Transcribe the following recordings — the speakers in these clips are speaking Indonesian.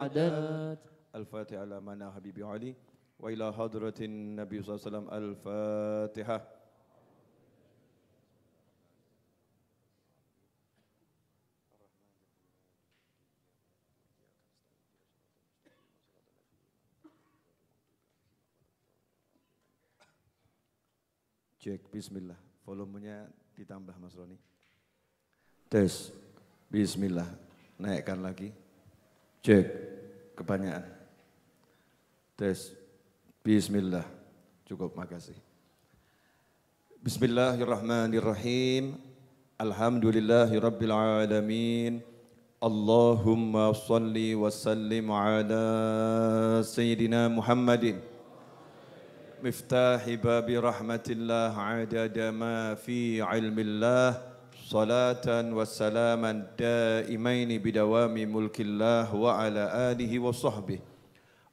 عدد الفاتحة mana منا Ali, علي وإلى حضرة النبي صلى الله عليه وسلم الفاتحة Cek bismillah. Volumenya ditambah Mas Roni. Tes. Bismillah. Naikkan lagi. Cek kebanyakan. Tes. Bismillah. Cukup, makasih. Bismillahirrahmanirrahim. Alhamdulillahirrabbilalamin. Allahumma salli wa sallim ala Sayyidina Muhammadin. Miftahi babi rahmatillah adada ma fi ilmillah. Alhamdulillah. صلاة وسلاما دائمين بدوام ملك الله وعلى آله وصحبه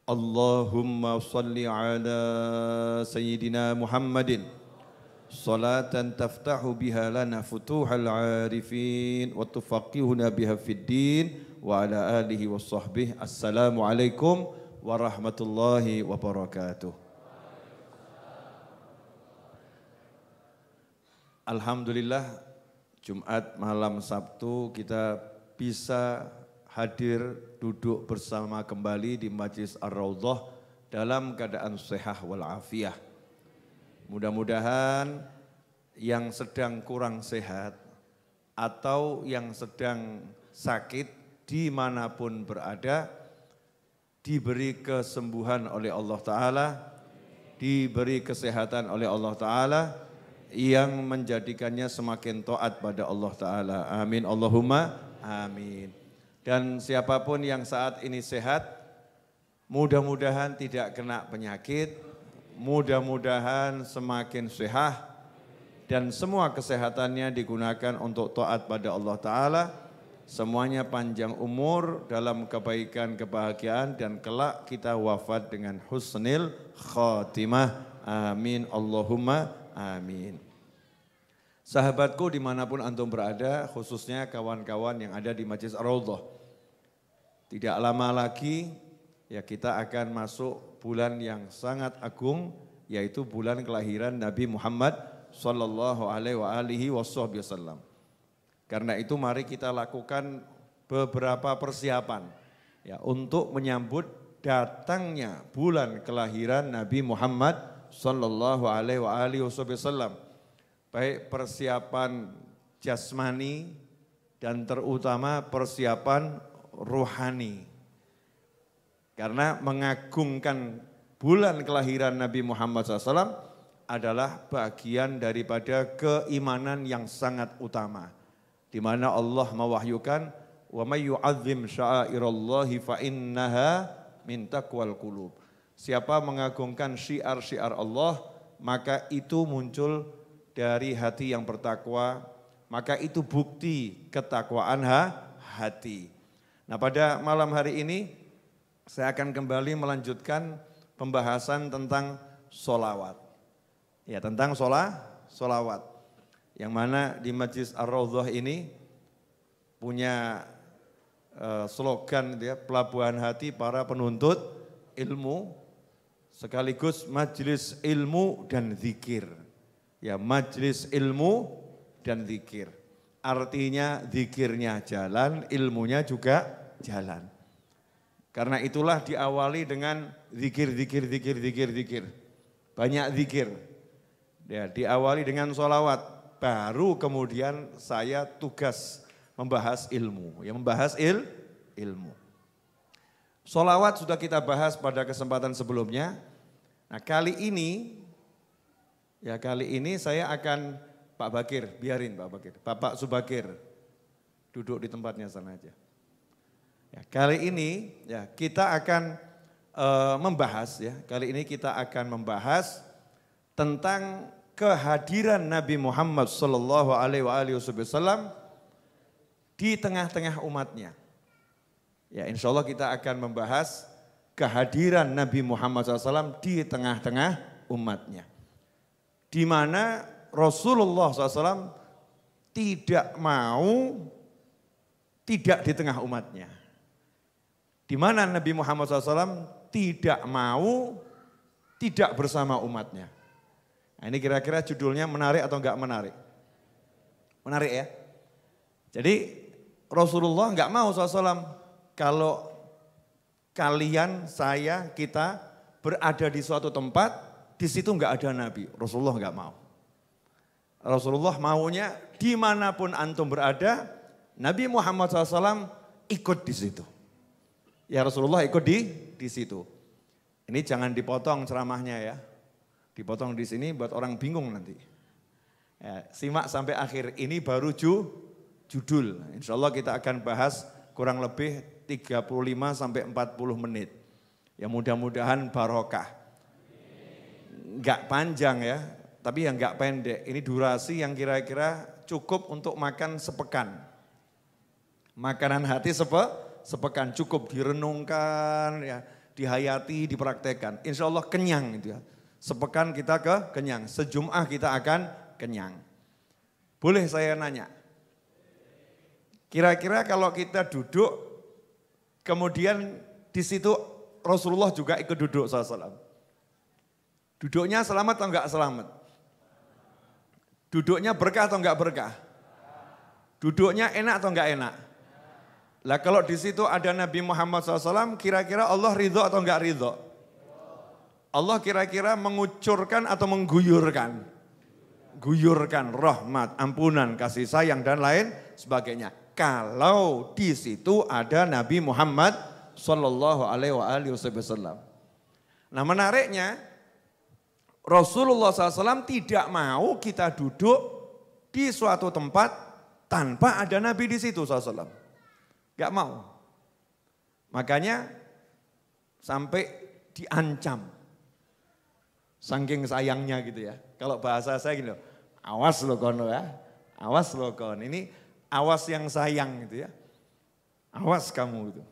اللهم صل على سيدنا محمد صلاة تفتح بها لنا فتوح العارفين وتفقهنا بها في الدين وعلى آله وصحبه السلام عليكم ورحمة الله وبركاته Alhamdulillah Jumat malam Sabtu kita bisa hadir duduk bersama kembali di Majlis Ar-Raudhah dalam keadaan sehat walafiah. Mudah-mudahan yang sedang kurang sehat atau yang sedang sakit dimanapun berada diberi kesembuhan oleh Allah Ta'ala, diberi kesehatan oleh Allah Ta'ala, yang menjadikannya semakin taat pada Allah Ta'ala. Amin. Allahumma amin. Dan siapapun yang saat ini sehat, mudah-mudahan tidak kena penyakit, mudah-mudahan semakin sehat, dan semua kesehatannya digunakan untuk taat pada Allah Ta'ala. Semuanya panjang umur dalam kebaikan, kebahagiaan dan kelak kita wafat dengan husnil khatimah. Amin. Allahumma Amin. Sahabatku dimanapun antum berada, khususnya kawan-kawan yang ada di Majlis ar rawdoh Tidak lama lagi ya kita akan masuk bulan yang sangat agung yaitu bulan kelahiran Nabi Muhammad sallallahu alaihi wasallam. Karena itu mari kita lakukan beberapa persiapan ya untuk menyambut datangnya bulan kelahiran Nabi Muhammad sallallahu alaihi wa alihi wasallam. Baik persiapan jasmani dan terutama persiapan rohani. Karena mengagungkan bulan kelahiran Nabi Muhammad SAW adalah bagian daripada keimanan yang sangat utama. Di mana Allah mewahyukan, wa may yu'azzim sya'airallahi fa innaha min taqwal qulub. Siapa mengagungkan syiar-syiar Allah, maka itu muncul dari hati yang bertakwa, maka itu bukti ketakwaan ha, hati. Nah, pada malam hari ini saya akan kembali melanjutkan pembahasan tentang solawat. Ya, tentang sholat solawat. Yang mana di Majlis Ar-Raudhah ini punya eh, slogan ya, pelabuhan hati para penuntut ilmu sekaligus majelis ilmu dan zikir. Ya, majelis ilmu dan zikir. Artinya zikirnya jalan, ilmunya juga jalan. Karena itulah diawali dengan zikir, zikir, zikir, zikir, zikir. Banyak zikir. Ya, diawali dengan sholawat. Baru kemudian saya tugas membahas ilmu. Ya, membahas il, ilmu. Solawat sudah kita bahas pada kesempatan sebelumnya. Nah kali ini, ya kali ini saya akan Pak Bakir, biarin Pak Bakir, Bapak Subakir duduk di tempatnya sana aja. Ya, kali ini ya kita akan e, membahas ya, kali ini kita akan membahas tentang kehadiran Nabi Muhammad SAW di tengah-tengah umatnya. Ya insya Allah kita akan membahas kehadiran Nabi Muhammad SAW di tengah-tengah umatnya. Di mana Rasulullah SAW tidak mau tidak di tengah umatnya. Di mana Nabi Muhammad SAW tidak mau tidak bersama umatnya. Nah, ini kira-kira judulnya menarik atau enggak menarik? Menarik ya? Jadi Rasulullah enggak mau SAW kalau kalian, saya, kita berada di suatu tempat, di situ nggak ada nabi. Rasulullah nggak mau. Rasulullah maunya dimanapun antum berada, Nabi Muhammad SAW ikut di situ. Ya Rasulullah ikut di di situ. Ini jangan dipotong ceramahnya ya. Dipotong di sini buat orang bingung nanti. Ya, simak sampai akhir. Ini baru ju, judul. Insya Allah kita akan bahas kurang lebih 35 sampai 40 menit. Ya mudah-mudahan barokah. Enggak panjang ya, tapi yang enggak pendek. Ini durasi yang kira-kira cukup untuk makan sepekan. Makanan hati sepe, sepekan cukup direnungkan ya, dihayati, dipraktekkan. Insya Allah kenyang itu ya. Sepekan kita ke kenyang, sejumah kita akan kenyang. Boleh saya nanya, Kira-kira kalau kita duduk, kemudian di situ Rasulullah juga ikut duduk SAW. Duduknya selamat atau enggak selamat? Duduknya berkah atau enggak berkah? Duduknya enak atau enggak enak? Lah kalau di situ ada Nabi Muhammad SAW, kira-kira Allah ridho atau enggak ridho? Allah kira-kira mengucurkan atau mengguyurkan? Guyurkan rahmat, ampunan, kasih sayang dan lain sebagainya kalau di situ ada Nabi Muhammad Shallallahu Alaihi Wasallam. Nah menariknya Rasulullah SAW tidak mau kita duduk di suatu tempat tanpa ada Nabi di situ SAW. Gak mau. Makanya sampai diancam. Sangking sayangnya gitu ya. Kalau bahasa saya gini awas lo kono ya. Awas lo kon. Ini Awas yang sayang gitu ya. Awas kamu gitu.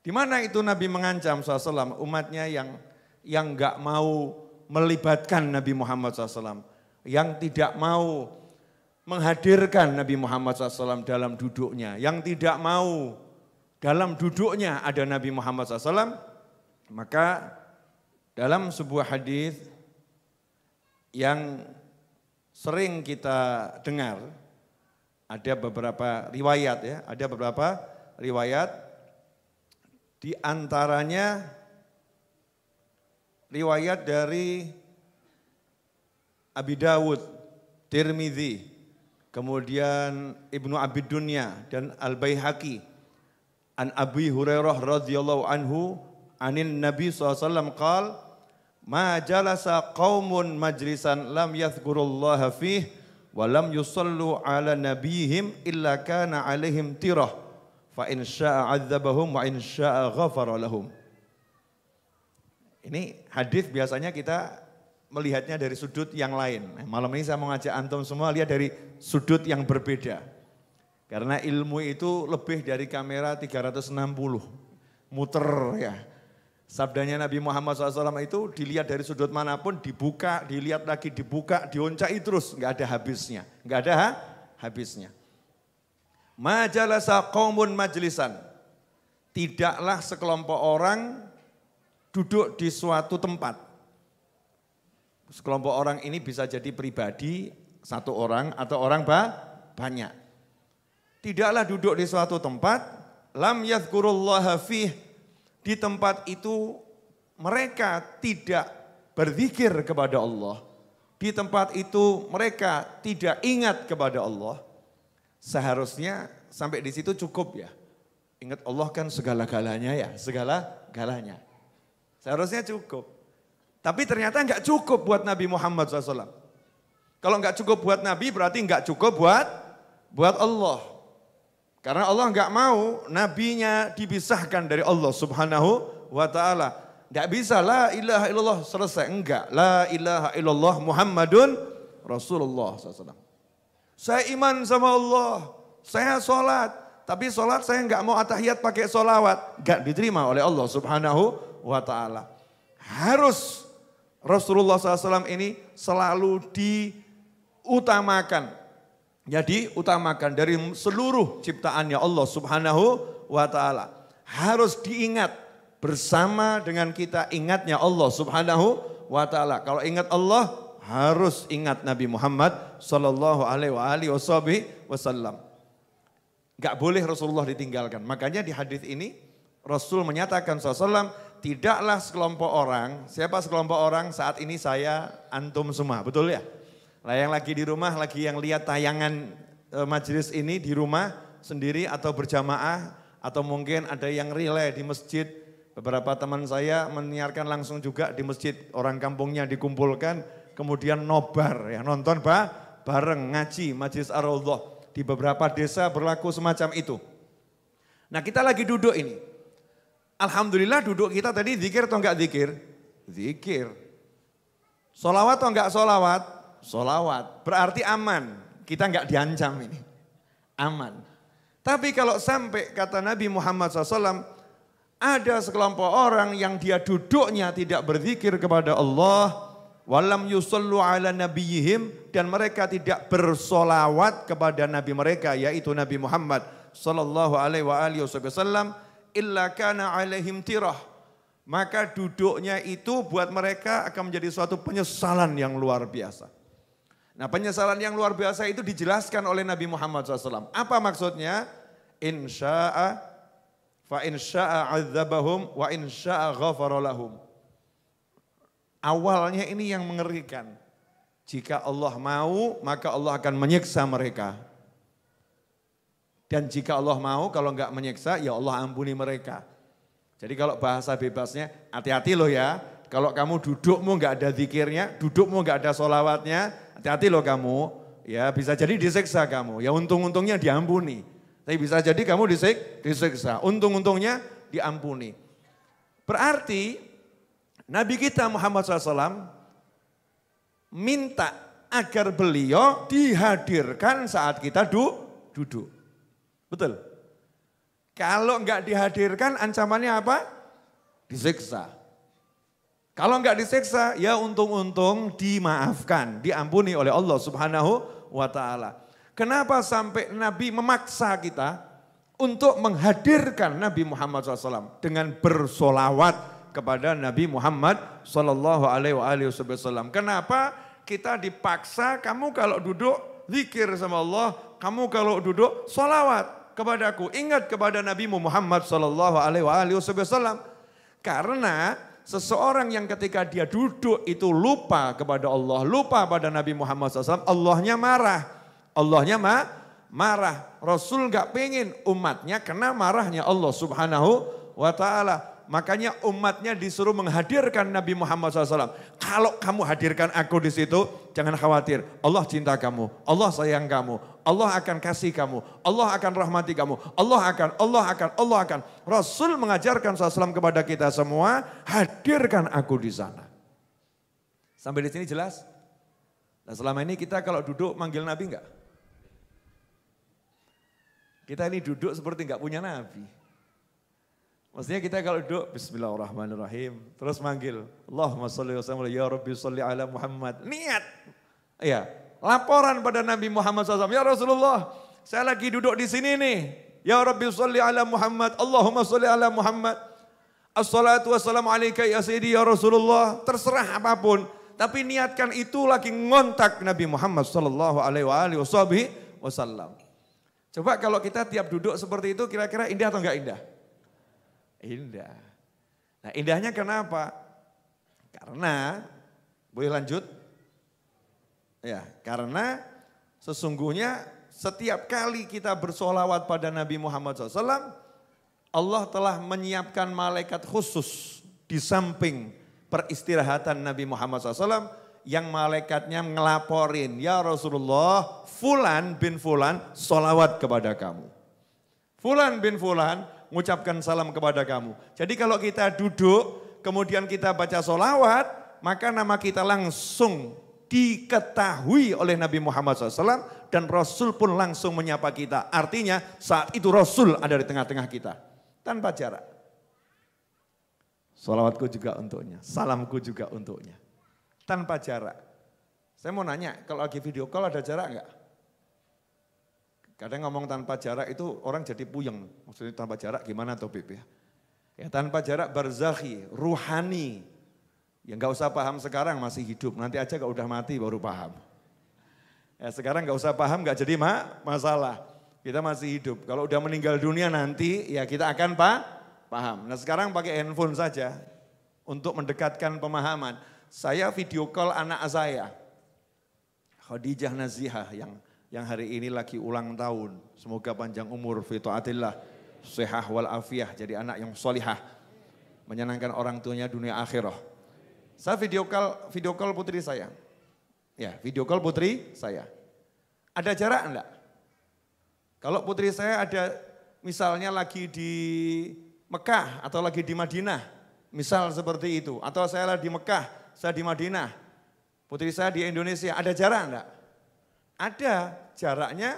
Di mana itu Nabi mengancam SAW umatnya yang yang nggak mau melibatkan Nabi Muhammad SAW, yang tidak mau menghadirkan Nabi Muhammad SAW dalam duduknya, yang tidak mau dalam duduknya ada Nabi Muhammad SAW, maka dalam sebuah hadis yang sering kita dengar ada beberapa riwayat ya, ada beberapa riwayat di antaranya riwayat dari Abi Dawud, Tirmidzi, kemudian Ibnu Abi Dunya dan Al Baihaqi. An Abi Hurairah radhiyallahu anhu anin Nabi SAW qal ma jalasa qaumun majlisan lam yadhkurullaha fih walam yusallu ala nabihim illa kana alaihim tirah fa in syaa adzabahum wa in syaa ghafara lahum. Ini hadis biasanya kita melihatnya dari sudut yang lain. Eh, malam ini saya mengajak antum semua lihat dari sudut yang berbeda. Karena ilmu itu lebih dari kamera 360. Muter ya Sabdanya Nabi Muhammad SAW itu dilihat dari sudut manapun, dibuka, dilihat lagi, dibuka, dioncai terus. Enggak ada habisnya. Enggak ada ha? habisnya. Majalasa komun majelisan Tidaklah sekelompok orang duduk di suatu tempat. Sekelompok orang ini bisa jadi pribadi, satu orang atau orang bah, banyak. Tidaklah duduk di suatu tempat. Lam yadhkurullaha fih di tempat itu mereka tidak berzikir kepada Allah. Di tempat itu mereka tidak ingat kepada Allah. Seharusnya sampai di situ cukup ya. Ingat Allah kan segala-galanya ya, segala-galanya. Seharusnya cukup. Tapi ternyata nggak cukup buat Nabi Muhammad SAW. Kalau nggak cukup buat Nabi berarti nggak cukup buat buat Allah. Karena Allah nggak mau nabinya dipisahkan dari Allah Subhanahu wa taala. Nggak bisa la ilaha illallah selesai enggak. La ilaha illallah Muhammadun Rasulullah SAW. Saya iman sama Allah, saya sholat, tapi sholat saya enggak mau atahiyat pakai solawat, Enggak diterima oleh Allah Subhanahu wa taala. Harus Rasulullah SAW ini selalu diutamakan jadi utamakan dari seluruh ciptaannya Allah subhanahu wa ta'ala. Harus diingat bersama dengan kita ingatnya Allah subhanahu wa ta'ala. Kalau ingat Allah harus ingat Nabi Muhammad sallallahu alaihi wasallam. Gak boleh Rasulullah ditinggalkan. Makanya di hadis ini Rasul menyatakan SAW tidaklah sekelompok orang, siapa sekelompok orang saat ini saya antum semua, betul ya? Nah, yang lagi di rumah, lagi yang lihat tayangan e, majelis ini di rumah sendiri atau berjamaah atau mungkin ada yang relay di masjid. Beberapa teman saya menyiarkan langsung juga di masjid. Orang kampungnya dikumpulkan, kemudian nobar ya nonton bah, bareng ngaji majelis ar di beberapa desa berlaku semacam itu. Nah kita lagi duduk ini. Alhamdulillah duduk kita tadi zikir atau enggak zikir? Zikir. Solawat atau enggak solawat? solawat, berarti aman. Kita nggak diancam ini, aman. Tapi kalau sampai kata Nabi Muhammad SAW, ada sekelompok orang yang dia duduknya tidak berzikir kepada Allah, walam yusallu ala nabiyihim dan mereka tidak bersolawat kepada nabi mereka yaitu Nabi Muhammad sallallahu alaihi wa alihi wasallam illa kana alaihim tirah maka duduknya itu buat mereka akan menjadi suatu penyesalan yang luar biasa Nah penyesalan yang luar biasa itu dijelaskan oleh Nabi Muhammad SAW. Apa maksudnya? Insya'a fa insya'a azabahum wa insya'a ghafarolahum. Awalnya ini yang mengerikan. Jika Allah mau, maka Allah akan menyiksa mereka. Dan jika Allah mau, kalau nggak menyiksa, ya Allah ampuni mereka. Jadi kalau bahasa bebasnya, hati-hati loh ya. Kalau kamu dudukmu nggak ada zikirnya, dudukmu nggak ada solawatnya, Hati-hati loh kamu, ya bisa jadi disiksa kamu. Ya untung-untungnya diampuni. Tapi bisa jadi kamu disik, disiksa. Untung-untungnya diampuni. Berarti Nabi kita Muhammad SAW minta agar beliau dihadirkan saat kita du, duduk. Betul? Kalau nggak dihadirkan ancamannya apa? Disiksa. Kalau nggak disiksa, ya untung-untung dimaafkan, diampuni oleh Allah Subhanahu wa taala. Kenapa sampai Nabi memaksa kita untuk menghadirkan Nabi Muhammad SAW dengan bersolawat kepada Nabi Muhammad Sallallahu Alaihi Wasallam. Kenapa kita dipaksa kamu kalau duduk zikir sama Allah, kamu kalau duduk solawat kepadaku, ingat kepada Nabi Muhammad Sallallahu Alaihi Wasallam. Karena Seseorang yang ketika dia duduk itu lupa kepada Allah, lupa pada Nabi Muhammad SAW, Allahnya marah. Allahnya ma marah. Rasul gak pengen umatnya kena marahnya Allah Subhanahu wa taala. Makanya umatnya disuruh menghadirkan Nabi Muhammad SAW. Kalau kamu hadirkan aku di situ, jangan khawatir. Allah cinta kamu, Allah sayang kamu, Allah akan kasih kamu, Allah akan rahmati kamu, Allah akan, Allah akan, Allah akan. Rasul mengajarkan SAW kepada kita semua, hadirkan aku di sana. Sampai di sini jelas? Nah selama ini kita kalau duduk manggil Nabi enggak? Kita ini duduk seperti enggak punya Nabi. Maksudnya kita kalau duduk Bismillahirrahmanirrahim terus manggil Allahumma salli wa sallam, ya Rabbi salli ala Muhammad. Niat. Iya laporan pada Nabi Muhammad SAW. Ya Rasulullah, saya lagi duduk di sini nih. Ya Rabbi salli ala Muhammad, Allahumma salli ala Muhammad. Assalatu wassalamu alaika ya Sayyidi ya Rasulullah. Terserah apapun. Tapi niatkan itu lagi ngontak Nabi Muhammad sallallahu alaihi wasallam. Coba kalau kita tiap duduk seperti itu kira-kira indah atau enggak indah? Indah. Nah indahnya kenapa? Karena, boleh lanjut? Ya, karena sesungguhnya setiap kali kita bersolawat pada Nabi Muhammad SAW, Allah telah menyiapkan malaikat khusus di samping peristirahatan Nabi Muhammad SAW yang malaikatnya ngelaporin, ya Rasulullah, Fulan bin Fulan solawat kepada kamu. Fulan bin Fulan mengucapkan salam kepada kamu. Jadi kalau kita duduk, kemudian kita baca solawat, maka nama kita langsung diketahui oleh Nabi Muhammad SAW dan Rasul pun langsung menyapa kita. Artinya saat itu Rasul ada di tengah-tengah kita tanpa jarak. Salawatku juga untuknya, salamku juga untuknya. Tanpa jarak. Saya mau nanya, kalau lagi video call ada jarak enggak? Kadang ngomong tanpa jarak itu orang jadi puyeng. Maksudnya tanpa jarak gimana tuh Bib ya? ya tanpa jarak barzahi, ruhani, Ya nggak usah paham sekarang masih hidup, nanti aja kalau udah mati baru paham. Ya, sekarang nggak usah paham nggak jadi mak masalah. Kita masih hidup. Kalau udah meninggal dunia nanti ya kita akan pak paham. Nah sekarang pakai handphone saja untuk mendekatkan pemahaman. Saya video call anak saya. Khadijah Nazihah yang yang hari ini lagi ulang tahun. Semoga panjang umur fi sehah wal afiyah jadi anak yang solihah. Menyenangkan orang tuanya dunia akhirah. Saya video call video call putri saya. Ya, video call putri saya. Ada jarak enggak? Kalau putri saya ada misalnya lagi di Mekah atau lagi di Madinah, misal seperti itu, atau saya lagi di Mekah, saya di Madinah, putri saya di Indonesia, ada jarak enggak? Ada, jaraknya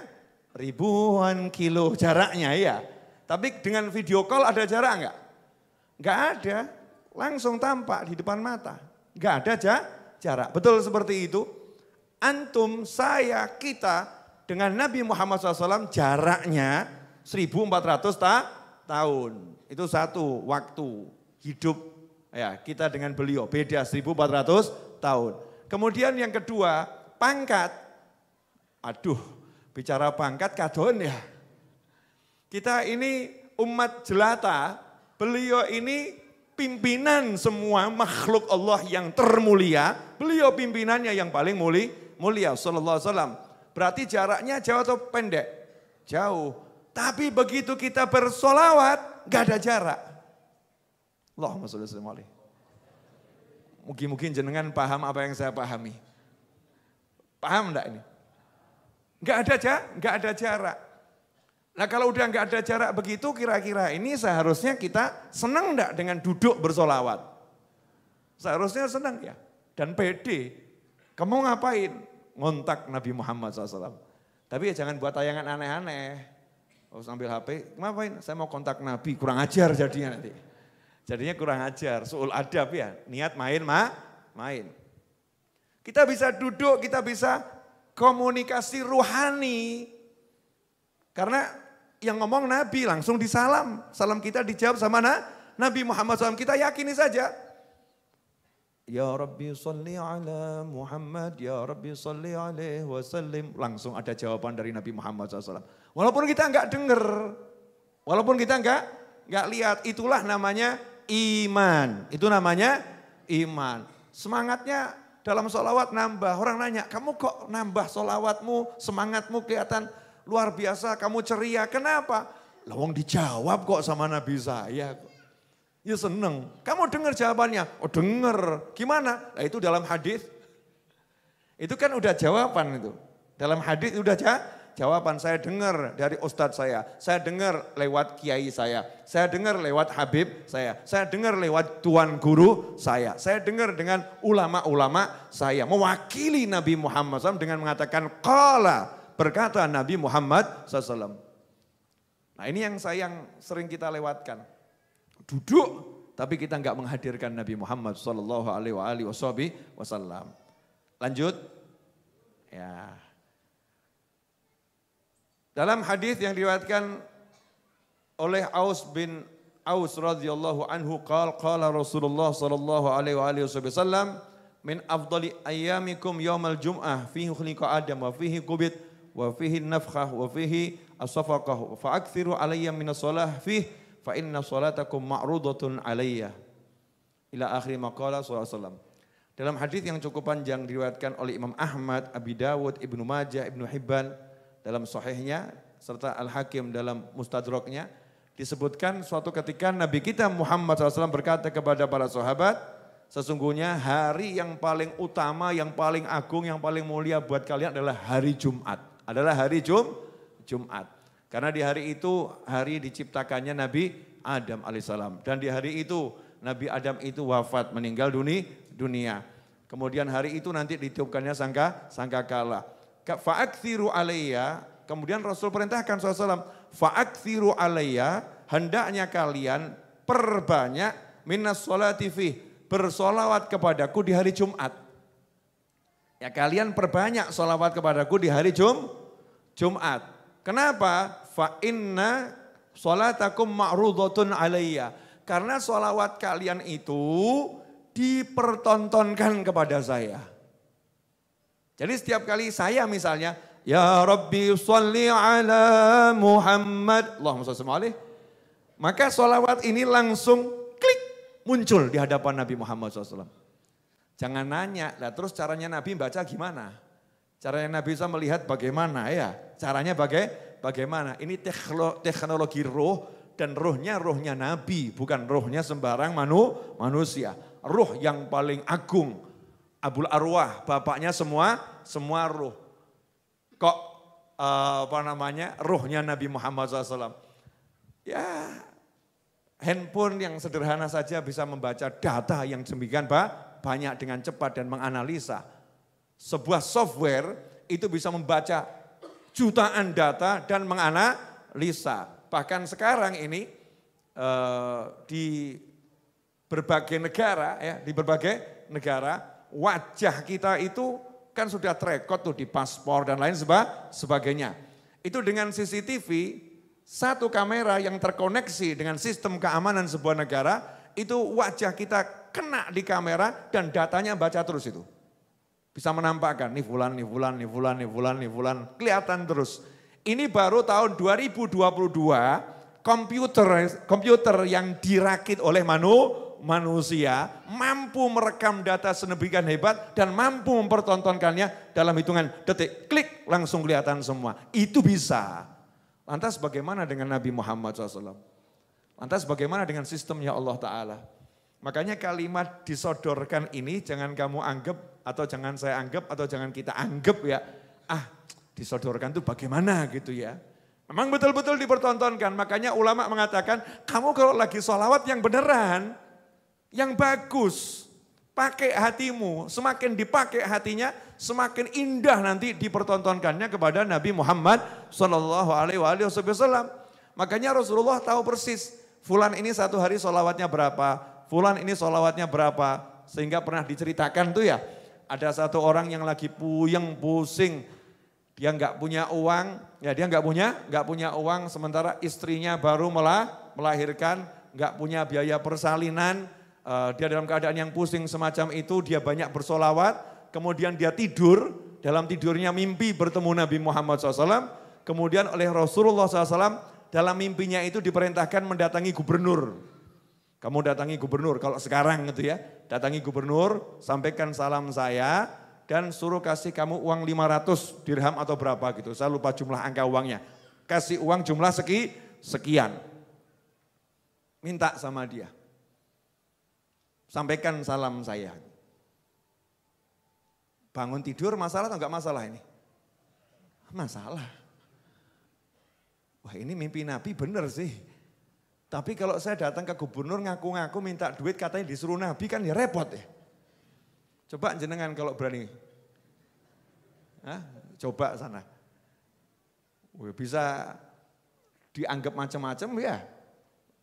ribuan kilo jaraknya ya. Tapi dengan video call ada jarak enggak? Enggak ada, langsung tampak di depan mata. Gak ada aja jarak. Betul seperti itu. Antum, saya, kita dengan Nabi Muhammad SAW jaraknya 1400 ta tahun. Itu satu waktu hidup ya kita dengan beliau. Beda 1400 tahun. Kemudian yang kedua, pangkat. Aduh, bicara pangkat kadon ya. Kita ini umat jelata, beliau ini pimpinan semua makhluk Allah yang termulia, beliau pimpinannya yang paling muli, mulia sallallahu alaihi wasallam. Berarti jaraknya jauh atau pendek? Jauh. Tapi begitu kita bersolawat, gak ada jarak. Allahumma sholli alaihi Mungkin-mungkin jenengan paham apa yang saya pahami. Paham enggak ini? Enggak ada, ja, enggak ada jarak. Nah kalau udah nggak ada jarak begitu kira-kira ini seharusnya kita senang enggak dengan duduk bersolawat? Seharusnya senang ya. Dan pede. Kamu ngapain? Ngontak Nabi Muhammad SAW. Tapi ya jangan buat tayangan aneh-aneh. Oh, sambil HP, ngapain? Saya mau kontak Nabi, kurang ajar jadinya nanti. Jadinya kurang ajar, soal adab ya. Niat main, ma, main. Kita bisa duduk, kita bisa komunikasi ruhani. Karena yang ngomong Nabi langsung disalam. Salam kita dijawab sama na, Nabi Muhammad SAW. Kita yakini saja. Ya Rabbi salli ala Muhammad, ya Rabbi salli alaihi wasallim. Langsung ada jawaban dari Nabi Muhammad SAW. Walaupun kita enggak dengar, walaupun kita enggak, nggak lihat, itulah namanya iman. Itu namanya iman. Semangatnya dalam sholawat nambah. Orang nanya, kamu kok nambah sholawatmu, semangatmu kelihatan luar biasa kamu ceria. Kenapa? Lawang dijawab kok sama Nabi saya. Ya seneng. Kamu dengar jawabannya? Oh dengar. Gimana? Nah itu dalam hadis. Itu kan udah jawaban itu. Dalam hadis udah ja jawaban saya dengar dari ustadz saya, saya dengar lewat kiai saya, saya dengar lewat habib saya, saya dengar lewat tuan guru saya, saya dengar dengan ulama-ulama saya, mewakili Nabi Muhammad SAW dengan mengatakan kala berkata Nabi Muhammad SAW. Nah ini yang sayang sering kita lewatkan. Duduk tapi kita nggak menghadirkan Nabi Muhammad saw. Lanjut, ya. Dalam hadis yang diriwayatkan oleh Aus bin Aus radhiyallahu anhu qala qala Rasulullah sallallahu alaihi wasallam min afdali ayyamikum yaumal jum'ah fihi khuliqa Adam wa fihi kubit wa fihi nafkhah wa fihi as-safaqah fa akthiru alayya min as-salah fih fa inna salatakum ma'rudatun alayya ila akhir maqala sallallahu dalam hadis yang cukup panjang diriwayatkan oleh Imam Ahmad, Abi Dawud, Ibnu Majah, Ibnu Hibban dalam sahihnya serta Al-Hakim dalam mustadraknya disebutkan suatu ketika Nabi kita Muhammad SAW berkata kepada para sahabat, sesungguhnya hari yang paling utama, yang paling agung, yang paling mulia buat kalian adalah hari Jumat adalah hari Jum, Jumat. Karena di hari itu hari diciptakannya Nabi Adam alaihissalam. Dan di hari itu Nabi Adam itu wafat meninggal dunia. dunia. Kemudian hari itu nanti ditiupkannya sangka sangka kala. Fa'akthiru alaiya, kemudian Rasul perintahkan SAW, fa'akthiru alaiya, hendaknya kalian perbanyak minas sholati fih, bersolawat kepadaku di hari Jumat. Ya kalian perbanyak solawat kepadaku di hari Jumat. Jumat. Kenapa? Fa inna salatakum ma'rudatun alayya. Karena solawat kalian itu dipertontonkan kepada saya. Jadi setiap kali saya misalnya, Ya Rabbi salli ala Muhammad. Allahumma salli Maka solawat ini langsung klik muncul di hadapan Nabi Muhammad SAW. Jangan nanya, lah terus caranya Nabi baca gimana? Caranya Nabi Isa melihat bagaimana ya. Caranya baga bagaimana. Ini teknologi roh dan rohnya rohnya Nabi. Bukan rohnya sembarang manu manusia. Roh yang paling agung. Abul Arwah, bapaknya semua, semua roh. Kok uh, apa namanya rohnya Nabi Muhammad SAW. Ya handphone yang sederhana saja bisa membaca data yang demikian banyak dengan cepat dan menganalisa sebuah software itu bisa membaca jutaan data dan menganalisa. Bahkan sekarang ini eh, di berbagai negara ya, di berbagai negara wajah kita itu kan sudah terekod tuh di paspor dan lain sebagainya. Itu dengan CCTV satu kamera yang terkoneksi dengan sistem keamanan sebuah negara itu wajah kita kena di kamera dan datanya baca terus itu. Bisa menampakkan, nih fulan, nih fulan, nih fulan, nih fulan, nih fulan. Kelihatan terus. Ini baru tahun 2022, komputer komputer yang dirakit oleh manu, manusia mampu merekam data sedemikian hebat dan mampu mempertontonkannya dalam hitungan detik. Klik langsung kelihatan semua. Itu bisa. Lantas bagaimana dengan Nabi Muhammad SAW? Lantas bagaimana dengan sistemnya Allah Ta'ala? Makanya kalimat disodorkan ini jangan kamu anggap atau jangan saya anggap atau jangan kita anggap ya. Ah, disodorkan itu bagaimana gitu ya. Memang betul-betul dipertontonkan. Makanya ulama mengatakan, kamu kalau lagi sholawat yang beneran, yang bagus, pakai hatimu. Semakin dipakai hatinya, semakin indah nanti dipertontonkannya kepada Nabi Muhammad Shallallahu Alaihi Wasallam. Makanya Rasulullah tahu persis, Fulan ini satu hari sholawatnya berapa, Fulan ini sholawatnya berapa, sehingga pernah diceritakan tuh ya. Ada satu orang yang lagi puyeng, pusing, dia nggak punya uang, ya dia nggak punya, nggak punya uang, sementara istrinya baru melah, melahirkan, nggak punya biaya persalinan, uh, dia dalam keadaan yang pusing semacam itu, dia banyak bersolawat, kemudian dia tidur, dalam tidurnya mimpi bertemu Nabi Muhammad SAW, kemudian oleh Rasulullah SAW, dalam mimpinya itu diperintahkan mendatangi gubernur. Kamu datangi gubernur, kalau sekarang gitu ya, Datangi gubernur, sampaikan salam saya, dan suruh kasih kamu uang 500 dirham atau berapa gitu. Saya lupa jumlah angka uangnya. Kasih uang jumlah seki, sekian. Minta sama dia. Sampaikan salam saya. Bangun tidur masalah atau enggak masalah ini? Masalah. Wah ini mimpi Nabi benar sih. Tapi kalau saya datang ke gubernur ngaku-ngaku minta duit katanya disuruh Nabi kan ya repot ya. Coba jenengan kalau berani. Hah? Coba sana. Bisa dianggap macam-macam ya.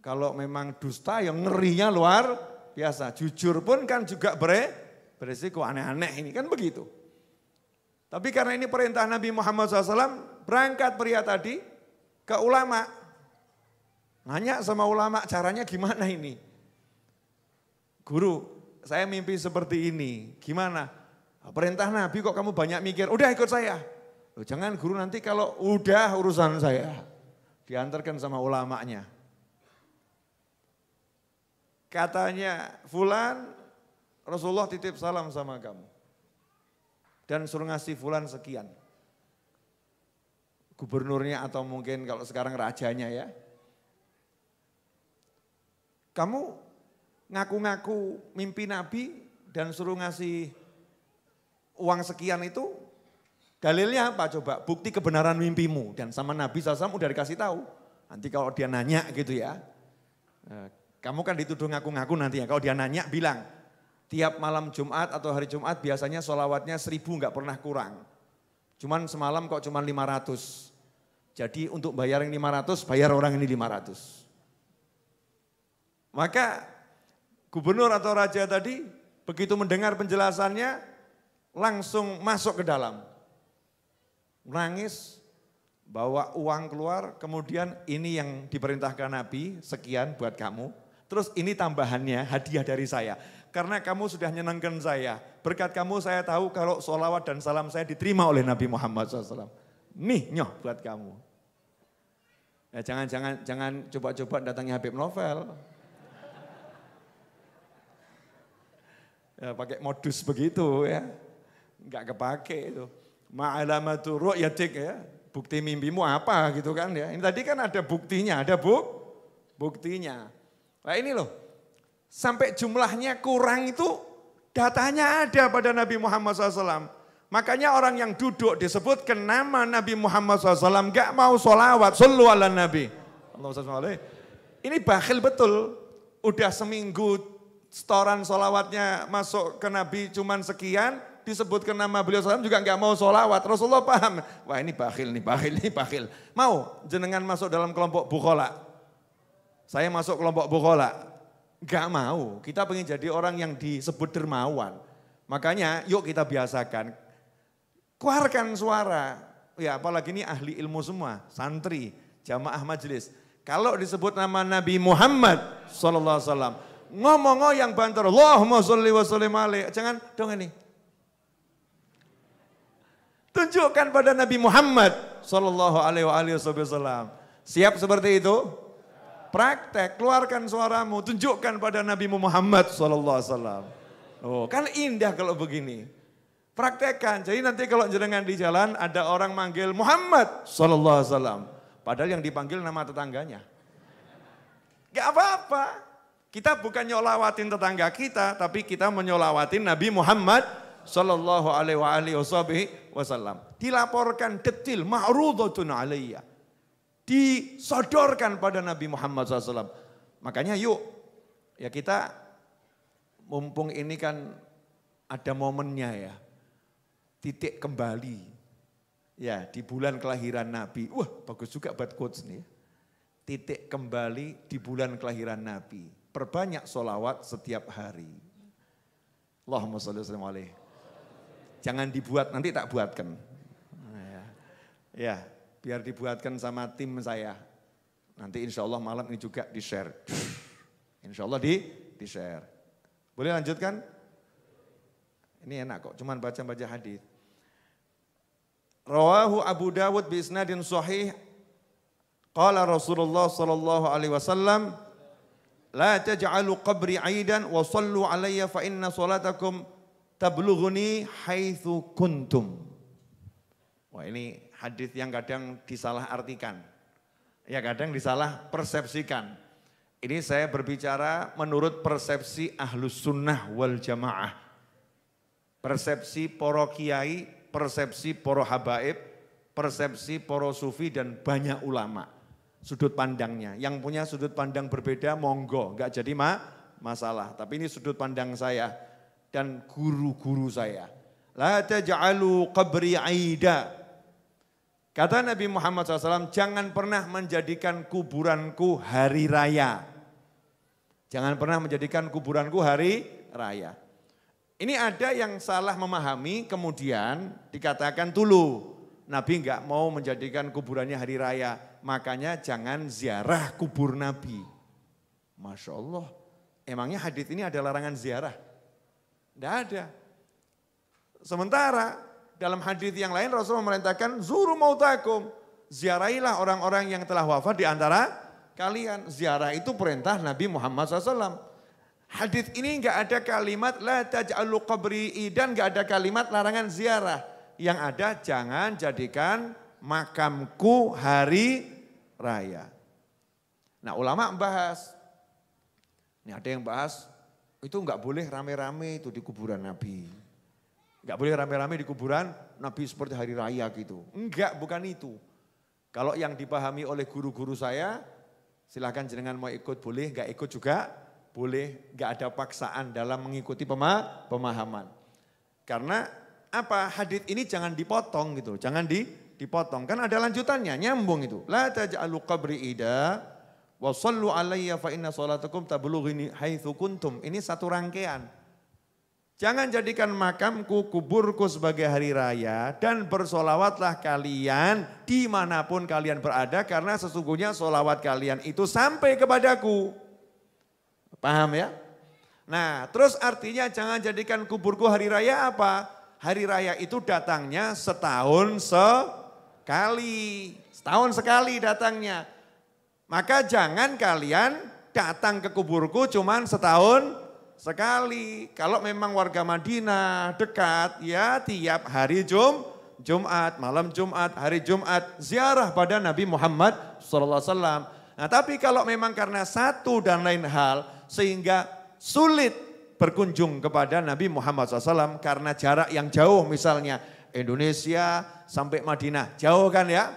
Kalau memang dusta yang ngerinya luar biasa. Jujur pun kan juga bere, beresiko aneh-aneh ini kan begitu. Tapi karena ini perintah Nabi Muhammad SAW, berangkat pria tadi ke ulama Nanya sama ulama caranya gimana ini? Guru, saya mimpi seperti ini. Gimana? Perintah Nabi kok kamu banyak mikir, udah ikut saya. Loh, jangan guru nanti kalau udah urusan saya. Diantarkan sama ulamanya. Katanya, Fulan, Rasulullah titip salam sama kamu. Dan suruh ngasih Fulan sekian. Gubernurnya atau mungkin kalau sekarang rajanya ya kamu ngaku-ngaku mimpi Nabi dan suruh ngasih uang sekian itu, dalilnya apa coba? Bukti kebenaran mimpimu. Dan sama Nabi SAW udah dikasih tahu. Nanti kalau dia nanya gitu ya, eh, kamu kan dituduh ngaku-ngaku nanti ya. Kalau dia nanya bilang, tiap malam Jumat atau hari Jumat biasanya sholawatnya seribu nggak pernah kurang. Cuman semalam kok cuman ratus Jadi untuk bayar yang lima ratus bayar orang ini lima ratus. Maka gubernur atau raja tadi begitu mendengar penjelasannya langsung masuk ke dalam. Nangis, bawa uang keluar, kemudian ini yang diperintahkan Nabi, sekian buat kamu. Terus ini tambahannya, hadiah dari saya. Karena kamu sudah menyenangkan saya. Berkat kamu saya tahu kalau sholawat dan salam saya diterima oleh Nabi Muhammad SAW. Nih nyoh buat kamu. Ya jangan-jangan jangan coba-coba jangan, datangi Habib Novel. ya, pakai modus begitu ya. Enggak kepake itu. Ma'alamatu ru'yatik ya. Bukti mimpimu apa gitu kan ya. Ini tadi kan ada buktinya, ada buk buktinya. Nah ini loh. Sampai jumlahnya kurang itu datanya ada pada Nabi Muhammad SAW. Makanya orang yang duduk disebut kenama Nabi Muhammad SAW. Gak mau sholawat selalu ala Nabi. Allah Ini bakhil betul. Udah seminggu setoran solawatnya masuk ke Nabi cuman sekian, disebutkan nama beliau salam juga nggak mau solawat. Rasulullah paham, wah ini bakhil nih, bakhil nih, bakhil. Mau jenengan masuk dalam kelompok bukola. Saya masuk kelompok bukola. nggak mau, kita pengen jadi orang yang disebut dermawan. Makanya yuk kita biasakan. Keluarkan suara. Ya apalagi ini ahli ilmu semua, santri, jamaah majelis. Kalau disebut nama Nabi Muhammad Sallallahu Alaihi Wasallam, ngomong ngomong yang banter. Allahumma sholli wa sallim malik Jangan dong ini. Tunjukkan pada Nabi Muhammad sallallahu alaihi wasallam. Siap seperti itu? Praktek, keluarkan suaramu, tunjukkan pada Nabi Muhammad sallallahu alaihi Oh, kan indah kalau begini. Praktekkan. Jadi nanti kalau jenengan di jalan ada orang manggil Muhammad sallallahu alaihi Padahal yang dipanggil nama tetangganya. Gak apa-apa. Kita bukan nyolawatin tetangga kita, tapi kita menyolawatin Nabi Muhammad Sallallahu Alaihi Wasallam. Dilaporkan detil, ma'rudatun alaiya. Disodorkan pada Nabi Muhammad SAW. Makanya yuk, ya kita mumpung ini kan ada momennya ya. Titik kembali. Ya, di bulan kelahiran Nabi. Wah, bagus juga buat quotes nih ya. Titik kembali di bulan kelahiran Nabi perbanyak solawat setiap hari. Allahumma salli wa Jangan dibuat, nanti tak buatkan. Ya. ya, biar dibuatkan sama tim saya. Nanti insya Allah malam ini juga di-share. Insya Allah di, di-share. Boleh lanjutkan? Ini enak kok, cuman baca-baca hadis. Rawahu Abu Dawud bi isnadin sahih. Qala Rasulullah sallallahu alaihi wasallam La taj'alu qabri aidan wa sallu alayya fa inna salatakum tablughuni haitsu kuntum. Wah ini hadis yang kadang disalahartikan. Ya kadang disalah persepsikan. Ini saya berbicara menurut persepsi ahlus sunnah wal jamaah. Persepsi poro kiai, persepsi poro habaib, persepsi poro sufi dan banyak ulama' sudut pandangnya. Yang punya sudut pandang berbeda monggo, nggak jadi ma masalah. Tapi ini sudut pandang saya dan guru-guru saya. La taj'alu qabri aida. Kata Nabi Muhammad SAW, jangan pernah menjadikan kuburanku hari raya. Jangan pernah menjadikan kuburanku hari raya. Ini ada yang salah memahami kemudian dikatakan dulu. Nabi enggak mau menjadikan kuburannya hari raya makanya jangan ziarah kubur Nabi. Masya Allah, emangnya hadith ini ada larangan ziarah? Tidak ada. Sementara dalam hadits yang lain Rasulullah memerintahkan, zuru mautakum. ziarailah orang-orang yang telah wafat di antara kalian. Ziarah itu perintah Nabi Muhammad SAW. Hadits ini nggak ada kalimat la taj'alu qabri dan nggak ada kalimat larangan ziarah. Yang ada jangan jadikan makamku hari raya. Nah ulama membahas, ini ada yang bahas itu nggak boleh rame-rame itu di kuburan Nabi. Nggak boleh rame-rame di kuburan Nabi seperti hari raya gitu. Enggak, bukan itu. Kalau yang dipahami oleh guru-guru saya, silahkan jenengan mau ikut boleh, nggak ikut juga boleh. Nggak ada paksaan dalam mengikuti pemahaman. Karena apa hadit ini jangan dipotong gitu, jangan di dipotong. Kan ada lanjutannya, nyambung itu. La taj'alu qabri ida wa sallu alayya fa inna salatakum tablughini haitsu kuntum. Ini satu rangkaian. Jangan jadikan makamku, kuburku sebagai hari raya dan bersolawatlah kalian dimanapun kalian berada karena sesungguhnya solawat kalian itu sampai kepadaku. Paham ya? Nah terus artinya jangan jadikan kuburku hari raya apa? Hari raya itu datangnya setahun se sekali, setahun sekali datangnya. Maka jangan kalian datang ke kuburku cuman setahun sekali. Kalau memang warga Madinah dekat ya tiap hari Jum, Jumat, malam Jumat, hari Jumat ziarah pada Nabi Muhammad SAW. Nah tapi kalau memang karena satu dan lain hal sehingga sulit berkunjung kepada Nabi Muhammad SAW karena jarak yang jauh misalnya Indonesia sampai Madinah. Jauh kan ya?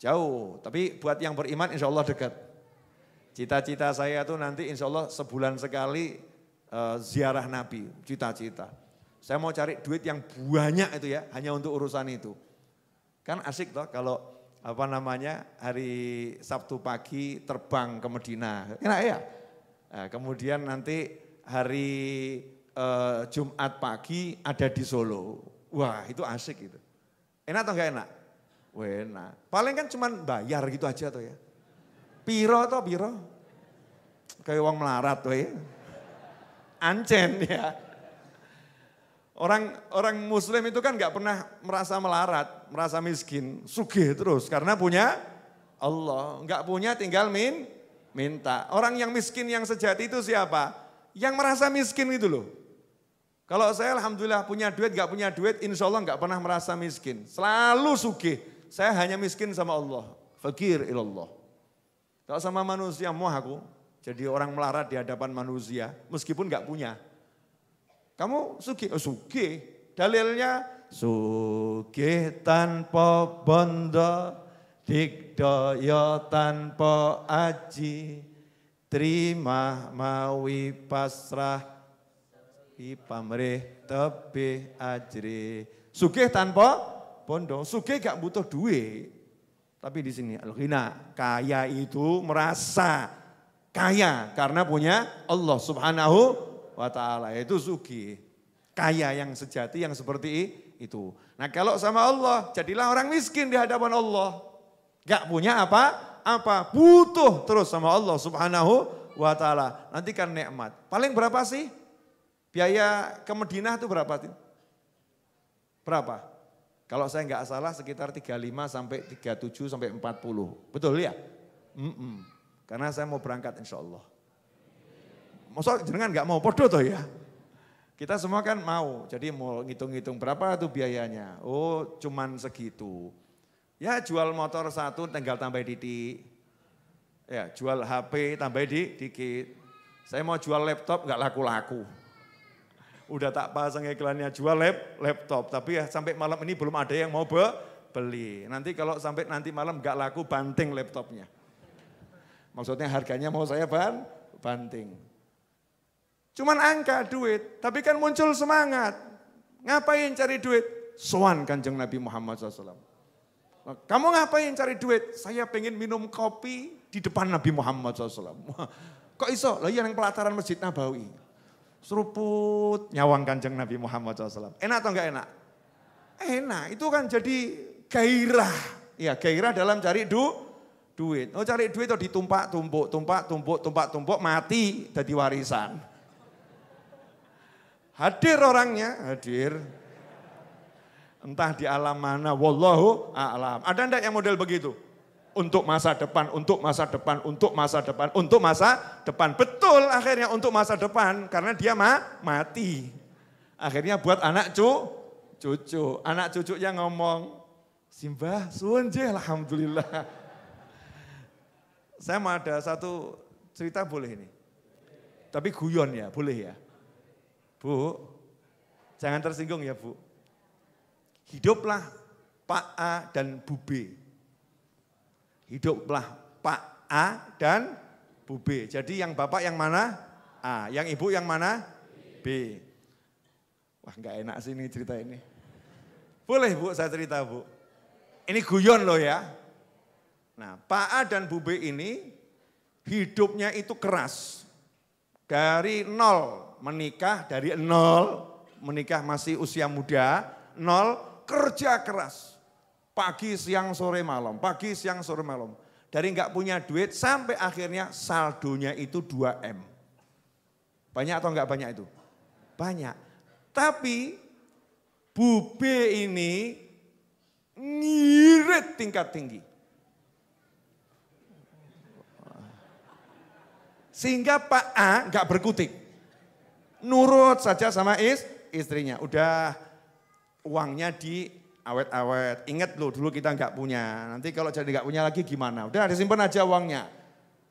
Jauh. Tapi buat yang beriman insya Allah dekat. Cita-cita saya tuh nanti insya Allah sebulan sekali uh, ziarah Nabi. Cita-cita. Saya mau cari duit yang banyak itu ya, hanya untuk urusan itu. Kan asik toh kalau apa namanya hari Sabtu pagi terbang ke Madinah Enak ya? Nah, kemudian nanti hari eh, Jumat pagi ada di Solo. Wah itu asik gitu. Enak atau enggak enak? Wah enak. Paling kan cuman bayar gitu aja tuh ya. Piro atau piro. Kayak uang melarat tuh ya. Ancen ya. Orang orang muslim itu kan nggak pernah merasa melarat, merasa miskin, sugih terus karena punya Allah. Nggak punya tinggal min minta. Orang yang miskin yang sejati itu siapa? Yang merasa miskin itu loh. Kalau saya alhamdulillah punya duit, gak punya duit, insya Allah gak pernah merasa miskin. Selalu sugih. Saya hanya miskin sama Allah. Fakir ilallah. Kalau sama manusia, mau aku. Jadi orang melarat di hadapan manusia, meskipun gak punya. Kamu suki, Oh, Dalilnya, suki tanpa bondo, dikdoyo tanpa aji, terima mawi pasrah, di pamrih tebih ajri. Sugih tanpa bondo, sugih gak butuh duit. Tapi di sini al-ghina, kaya itu merasa kaya karena punya Allah Subhanahu wa taala. Itu sugih. Kaya yang sejati yang seperti itu. Nah, kalau sama Allah, jadilah orang miskin di hadapan Allah. Gak punya apa? Apa? Butuh terus sama Allah Subhanahu wa taala. Nanti kan nikmat. Paling berapa sih? Biaya ke Madinah itu berapa? Berapa? Kalau saya nggak salah sekitar 35 sampai 37 sampai 40. Betul ya? Mm -mm. Karena saya mau berangkat insya Allah. Maksudnya jenengan nggak mau podo tuh ya? Kita semua kan mau, jadi mau ngitung-ngitung berapa tuh biayanya. Oh cuman segitu. Ya jual motor satu tinggal tambah titik. Ya jual HP tambah di dikit. Saya mau jual laptop nggak laku-laku udah tak pasang iklannya jual lap, laptop. Tapi ya sampai malam ini belum ada yang mau be, beli. Nanti kalau sampai nanti malam gak laku banting laptopnya. Maksudnya harganya mau saya ban, banting. Cuman angka duit, tapi kan muncul semangat. Ngapain cari duit? Soan kanjeng Nabi Muhammad SAW. Kamu ngapain cari duit? Saya pengen minum kopi di depan Nabi Muhammad SAW. Kok iso? Lah yang iya pelataran Masjid Nabawi seruput nyawang kanjeng Nabi Muhammad SAW. Enak atau enggak enak? Enak, itu kan jadi gairah. Ya gairah dalam cari du, duit. Oh cari duit itu ditumpak, tumpuk, tumpak, tumpuk, tumpak, tumpuk, mati jadi warisan. Hadir orangnya, hadir. Entah di alam mana, wallahu a'lam. Ada enggak yang model begitu? untuk masa depan, untuk masa depan, untuk masa depan, untuk masa depan. Betul akhirnya untuk masa depan karena dia ma mati. Akhirnya buat anak cu, cucu. Anak yang ngomong, Simbah, sunje, Alhamdulillah. Saya mau ada satu cerita boleh ini. Tapi guyon ya, boleh ya. Bu, jangan tersinggung ya Bu. Hiduplah Pak A dan Bu B Hiduplah Pak A dan Bu B. Jadi yang bapak yang mana? A. Yang ibu yang mana? B. Wah nggak enak sih ini cerita ini. Boleh bu saya cerita bu. Ini guyon loh ya. Nah Pak A dan Bu B ini hidupnya itu keras. Dari nol menikah, dari nol menikah masih usia muda, nol kerja keras. Pagi, siang, sore, malam. Pagi, siang, sore, malam. Dari nggak punya duit sampai akhirnya saldonya itu 2M. Banyak atau nggak banyak itu? Banyak. Tapi Bu B ini ngirit tingkat tinggi. Sehingga Pak A nggak berkutik. Nurut saja sama is, istrinya. Udah uangnya di awet-awet. Ingat loh dulu kita nggak punya. Nanti kalau jadi nggak punya lagi gimana? Udah disimpan aja uangnya.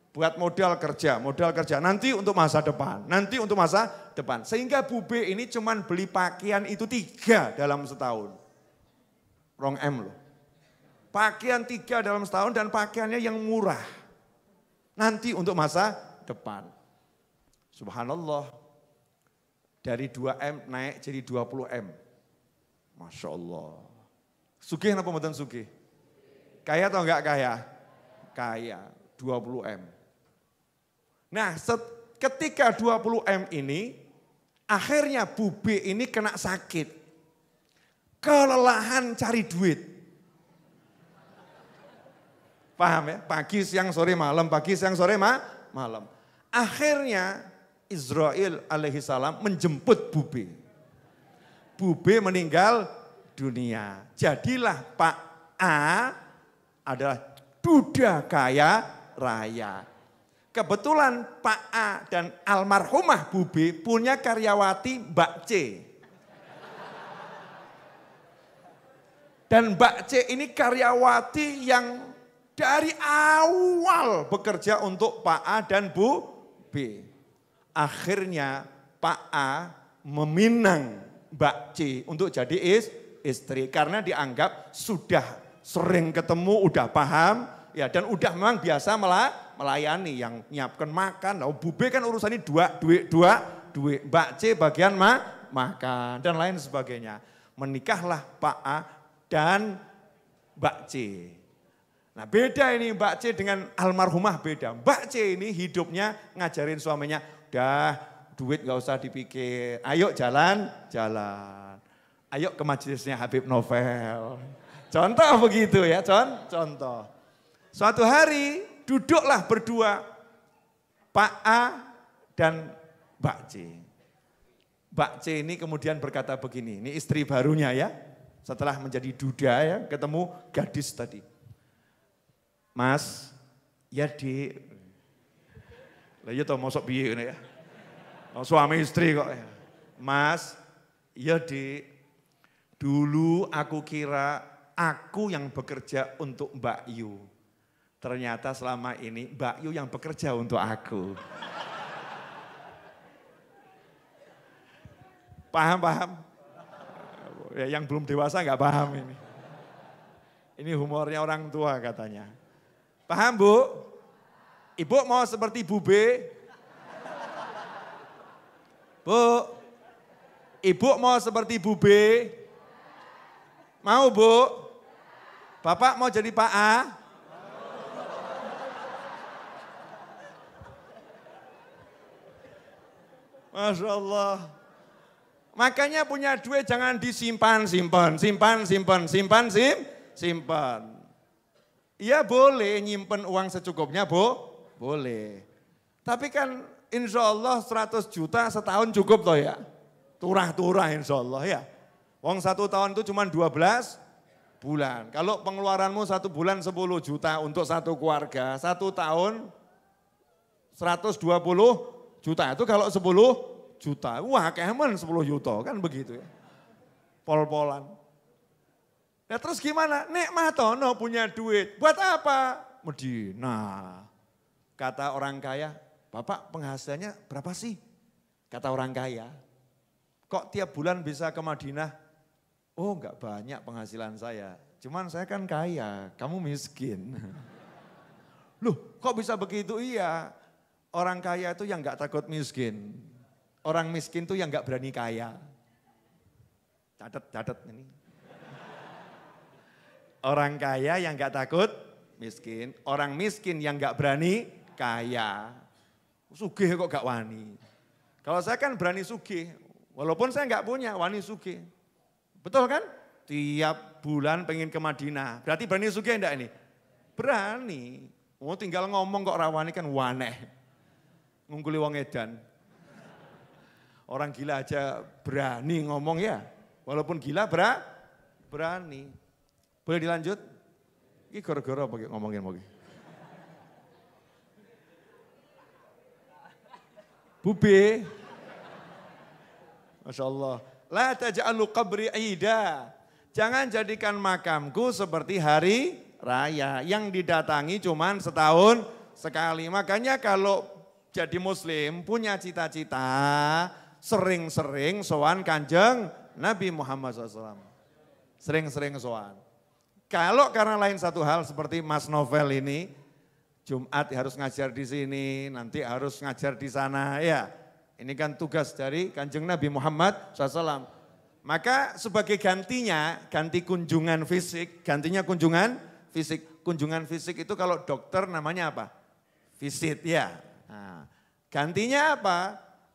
Buat modal kerja, modal kerja. Nanti untuk masa depan, nanti untuk masa depan. Sehingga Bube ini cuman beli pakaian itu tiga dalam setahun. Rong M loh. Pakaian tiga dalam setahun dan pakaiannya yang murah. Nanti untuk masa depan. Subhanallah. Dari 2M naik jadi 20M. Masya Allah. Sugih napa mboten sugih? Kaya atau enggak kaya? Kaya, 20M. Nah, ketika 20M ini akhirnya Bube ini kena sakit. Kelelahan cari duit. Paham ya? Pagi, siang, sore, malam. Pagi, siang, sore, ma malam. Akhirnya Israel alaihi salam menjemput Bube. Bube meninggal dunia. Jadilah Pak A adalah duda kaya raya. Kebetulan Pak A dan almarhumah Bu B punya karyawati Mbak C. Dan Mbak C ini karyawati yang dari awal bekerja untuk Pak A dan Bu B. Akhirnya Pak A meminang Mbak C untuk jadi is istri karena dianggap sudah sering ketemu, udah paham, ya dan udah memang biasa melayani yang nyiapkan makan. Lalu bube kan urusannya dua, duit, dua, duit. Mbak C bagian ma, makan dan lain sebagainya. Menikahlah Pak A dan Mbak C. Nah beda ini Mbak C dengan almarhumah beda. Mbak C ini hidupnya ngajarin suaminya, dah duit gak usah dipikir, ayo jalan, jalan ayo ke majelisnya Habib Novel. Contoh begitu ya, con contoh. Suatu hari duduklah berdua Pak A dan Mbak C. Mbak C ini kemudian berkata begini, ini istri barunya ya, setelah menjadi duda ya, ketemu gadis tadi. Mas, ya di, lah ya tau mosok biye ini ya, oh, suami istri kok ya. Mas, ya di, Dulu aku kira aku yang bekerja untuk Mbak Yu. Ternyata selama ini Mbak Yu yang bekerja untuk aku. Paham, paham? Ya, yang belum dewasa nggak paham ini. Ini humornya orang tua katanya. Paham Bu? Ibu mau seperti Bu B? Bu, Ibu mau seperti Bu B? Mau bu? Bapak mau jadi Pak A? Masya Allah. Makanya punya duit jangan disimpan, simpan, simpan, simpan, simpan, sim, simpan. Iya boleh nyimpen uang secukupnya, Bu. Boleh. Tapi kan insya Allah 100 juta setahun cukup loh ya. Turah-turah insya Allah ya. Wong satu tahun itu cuma 12 bulan. Kalau pengeluaranmu satu bulan 10 juta untuk satu keluarga, satu tahun 120 juta. Itu kalau 10 juta, wah kemen 10 juta, kan begitu ya. Pol-polan. Nah terus gimana? Nek matono punya duit, buat apa? Medina. Kata orang kaya, Bapak penghasilannya berapa sih? Kata orang kaya, kok tiap bulan bisa ke Madinah oh nggak banyak penghasilan saya, cuman saya kan kaya, kamu miskin. Loh kok bisa begitu? Iya, orang kaya itu yang nggak takut miskin. Orang miskin itu yang nggak berani kaya. Catat, catat ini. Orang kaya yang nggak takut miskin. Orang miskin yang nggak berani kaya. Sugih kok gak wani. Kalau saya kan berani sugih, walaupun saya nggak punya, wani sugih. Betul kan? Tiap bulan pengen ke Madinah. Berarti berani suka enggak ini? Berani. Mau oh, tinggal ngomong kok rawani kan waneh. Ngungkuli wong edan. Orang gila aja berani ngomong ya. Walaupun gila bra, berani. Boleh dilanjut? Ini gara-gara pakai ngomongin mau Bube. Masya Allah. La taj'alu qabri ida. Jangan jadikan makamku seperti hari raya yang didatangi cuman setahun sekali. Makanya kalau jadi muslim punya cita-cita sering-sering soan kanjeng Nabi Muhammad SAW. Sering-sering soan. Kalau karena lain satu hal seperti Mas Novel ini, Jumat harus ngajar di sini, nanti harus ngajar di sana, ya. Ini kan tugas dari kanjeng Nabi Muhammad SAW. Maka sebagai gantinya, ganti kunjungan fisik, gantinya kunjungan fisik. Kunjungan fisik itu kalau dokter namanya apa? Visit ya. Nah, gantinya apa?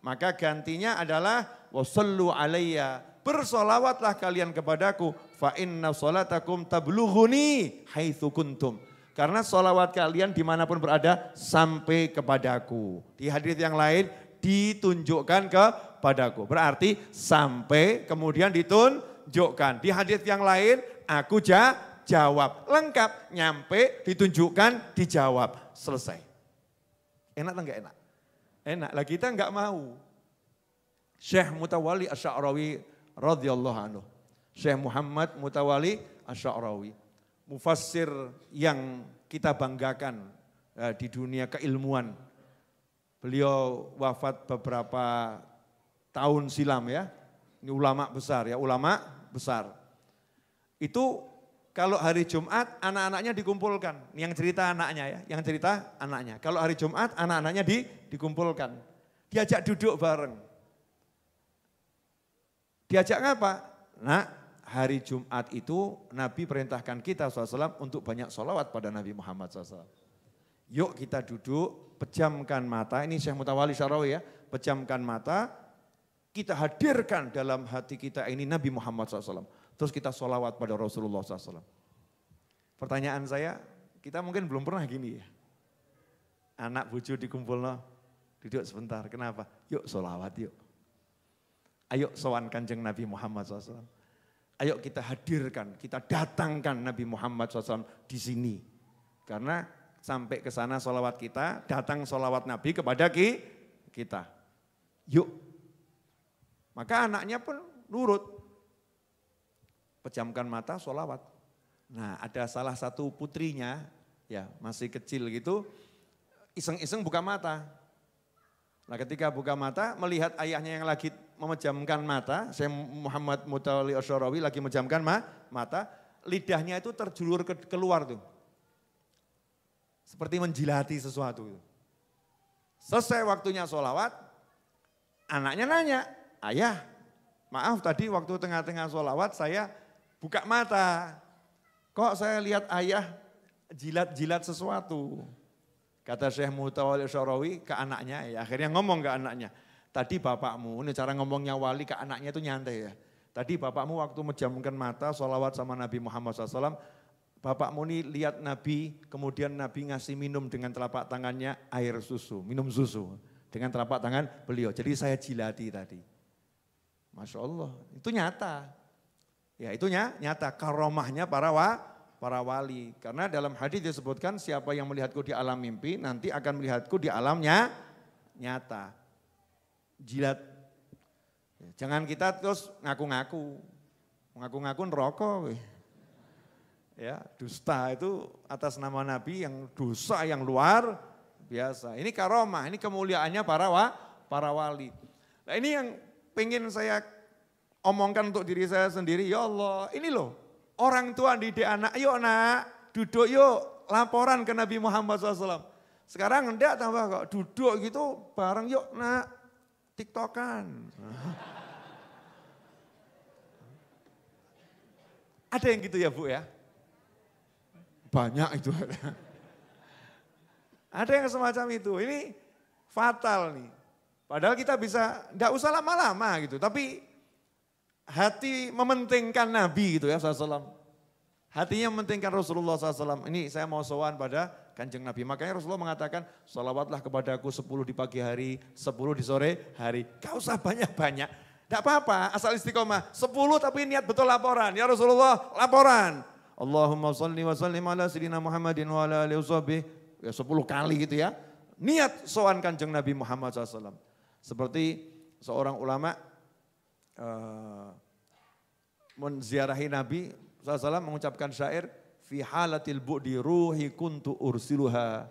Maka gantinya adalah wasallu alayya bersolawatlah kalian kepadaku fa inna solatakum tablughuni haithu kuntum karena solawat kalian dimanapun berada sampai kepadaku di hadis yang lain ditunjukkan kepadaku. Berarti sampai kemudian ditunjukkan. Di hadis yang lain, aku ja, jawab. Lengkap, nyampe, ditunjukkan, dijawab. Selesai. Enak atau enggak enak? Enak, lah kita enggak mau. Syekh Mutawali Asy'arawi radhiyallahu anhu. Syekh Muhammad Mutawali Asy'arawi. Mufassir yang kita banggakan eh, di dunia keilmuan Beliau wafat beberapa tahun silam ya. Ini ulama besar ya, ulama besar. Itu kalau hari Jumat anak-anaknya dikumpulkan. Ini yang cerita anaknya ya, yang cerita anaknya. Kalau hari Jumat anak-anaknya di, dikumpulkan. Diajak duduk bareng. Diajak ngapa? Nah, hari Jumat itu Nabi perintahkan kita SAW untuk banyak sholawat pada Nabi Muhammad SAW. Yuk kita duduk pejamkan mata, ini Syekh Mutawali Sarawi ya, pejamkan mata, kita hadirkan dalam hati kita ini Nabi Muhammad SAW. Terus kita sholawat pada Rasulullah SAW. Pertanyaan saya, kita mungkin belum pernah gini ya. Anak bucu dikumpul no, duduk sebentar, kenapa? Yuk sholawat yuk. Ayo sowan kanjeng Nabi Muhammad SAW. Ayo kita hadirkan, kita datangkan Nabi Muhammad SAW di sini. Karena sampai ke sana solawat kita, datang solawat Nabi kepada ki, kita. Yuk. Maka anaknya pun nurut. Pejamkan mata solawat. Nah ada salah satu putrinya, ya masih kecil gitu, iseng-iseng buka mata. Nah ketika buka mata, melihat ayahnya yang lagi memejamkan mata, saya Muhammad Mutawali Asyarawi lagi memejamkan ma mata, lidahnya itu terjulur ke keluar tuh seperti menjilati sesuatu. Selesai waktunya sholawat, anaknya nanya, ayah maaf tadi waktu tengah-tengah sholawat saya buka mata. Kok saya lihat ayah jilat-jilat sesuatu. Kata Syekh Mutawali Syarawi ke anaknya, ya akhirnya ngomong ke anaknya. Tadi bapakmu, ini cara ngomongnya wali ke anaknya itu nyantai ya. Tadi bapakmu waktu menjamkan mata, sholawat sama Nabi Muhammad SAW, Bapak Muni lihat Nabi, kemudian Nabi ngasih minum dengan telapak tangannya air susu, minum susu dengan telapak tangan beliau. Jadi saya jilati tadi. Masya Allah, itu nyata. Ya itu nyata, karomahnya para wa, para wali. Karena dalam hadis disebutkan siapa yang melihatku di alam mimpi nanti akan melihatku di alamnya nyata. Jilat. Jangan kita terus ngaku-ngaku. Ngaku-ngaku ngerokok ya dusta itu atas nama nabi yang dosa yang luar biasa ini karomah ini kemuliaannya para wa, para wali nah ini yang pengen saya omongkan untuk diri saya sendiri ya Allah ini loh orang tua didik anak yuk nak duduk yuk laporan ke Nabi Muhammad SAW sekarang enggak tambah kok duduk gitu bareng yuk nak tiktokan ada yang gitu ya bu ya banyak itu. Ada yang semacam itu. Ini fatal nih. Padahal kita bisa, enggak usah lama-lama gitu. Tapi hati mementingkan Nabi gitu ya SAW. Hatinya mementingkan Rasulullah SAW. Ini saya mau sowan pada kanjeng Nabi. Makanya Rasulullah mengatakan, salawatlah kepadaku 10 di pagi hari, 10 di sore hari. Kau usah banyak-banyak. tidak apa-apa, asal istiqomah. sepuluh tapi niat betul laporan. Ya Rasulullah, laporan. Allahumma salli wa sallim ala sirina Muhammadin wa ala alihi ya sepuluh kali gitu ya. Niat soan kanjeng Nabi Muhammad SAW. Seperti seorang ulama uh, menziarahi Nabi SAW mengucapkan syair, Fi halatil bu'di ruhi kuntu ursiluha.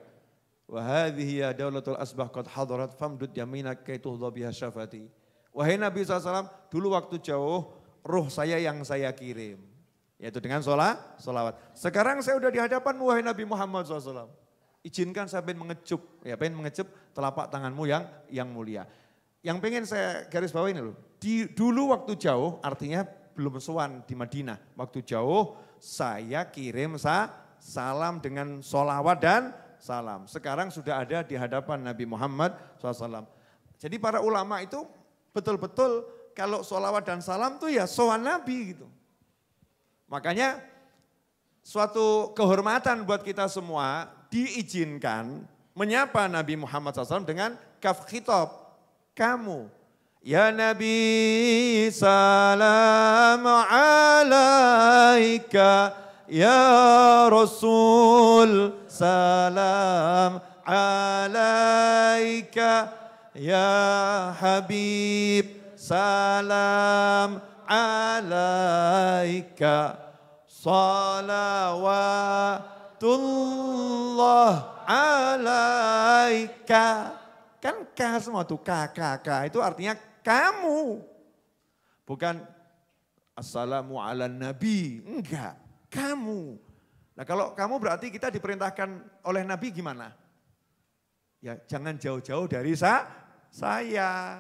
Wahadihi ya daulatul asbah qad hadarat famdud yaminak kaituh dhabiha syafati. Wahai Nabi SAW, dulu waktu jauh, ruh saya yang saya kirim. Yaitu dengan sholat, sholawat. Sekarang saya sudah di hadapan wahai Nabi Muhammad SAW. Izinkan saya ingin mengecup, ya pengen mengecup telapak tanganmu yang yang mulia. Yang pengen saya garis bawah ini loh. Di, dulu waktu jauh artinya belum sowan di Madinah. Waktu jauh saya kirim sa salam dengan sholawat dan salam. Sekarang sudah ada di hadapan Nabi Muhammad SAW. Jadi para ulama itu betul-betul kalau sholawat dan salam tuh ya sowan Nabi gitu. Makanya suatu kehormatan buat kita semua diizinkan menyapa Nabi Muhammad SAW dengan kaf khitab, kamu. Ya Nabi salam alaika, ya Rasul salam alaika, ya Habib salam alaika. Salawatullah alaika. Kan K semua tuh, K, K, K. Itu artinya kamu. Bukan Assalamu ala nabi. Enggak, kamu. Nah kalau kamu berarti kita diperintahkan oleh nabi gimana? Ya jangan jauh-jauh dari sa saya.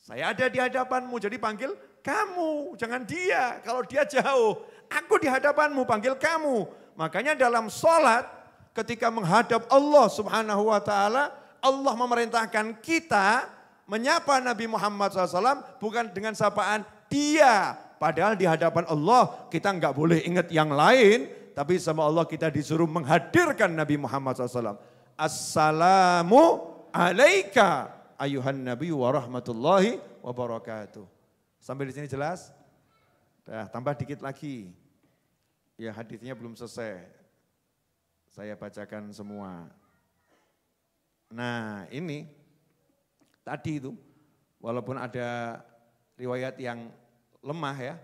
Saya ada di hadapanmu, jadi panggil kamu, jangan dia. Kalau dia jauh, Aku di hadapanmu, panggil kamu. Makanya dalam sholat ketika menghadap Allah subhanahu wa ta'ala, Allah memerintahkan kita menyapa Nabi Muhammad SAW bukan dengan sapaan dia. Padahal di hadapan Allah kita nggak boleh ingat yang lain, tapi sama Allah kita disuruh menghadirkan Nabi Muhammad SAW. Assalamu alaika ayuhan Nabi warahmatullahi wabarakatuh. wa Sampai di sini jelas? Nah, tambah dikit lagi. Ya hadisnya belum selesai. Saya bacakan semua. Nah ini tadi itu walaupun ada riwayat yang lemah ya.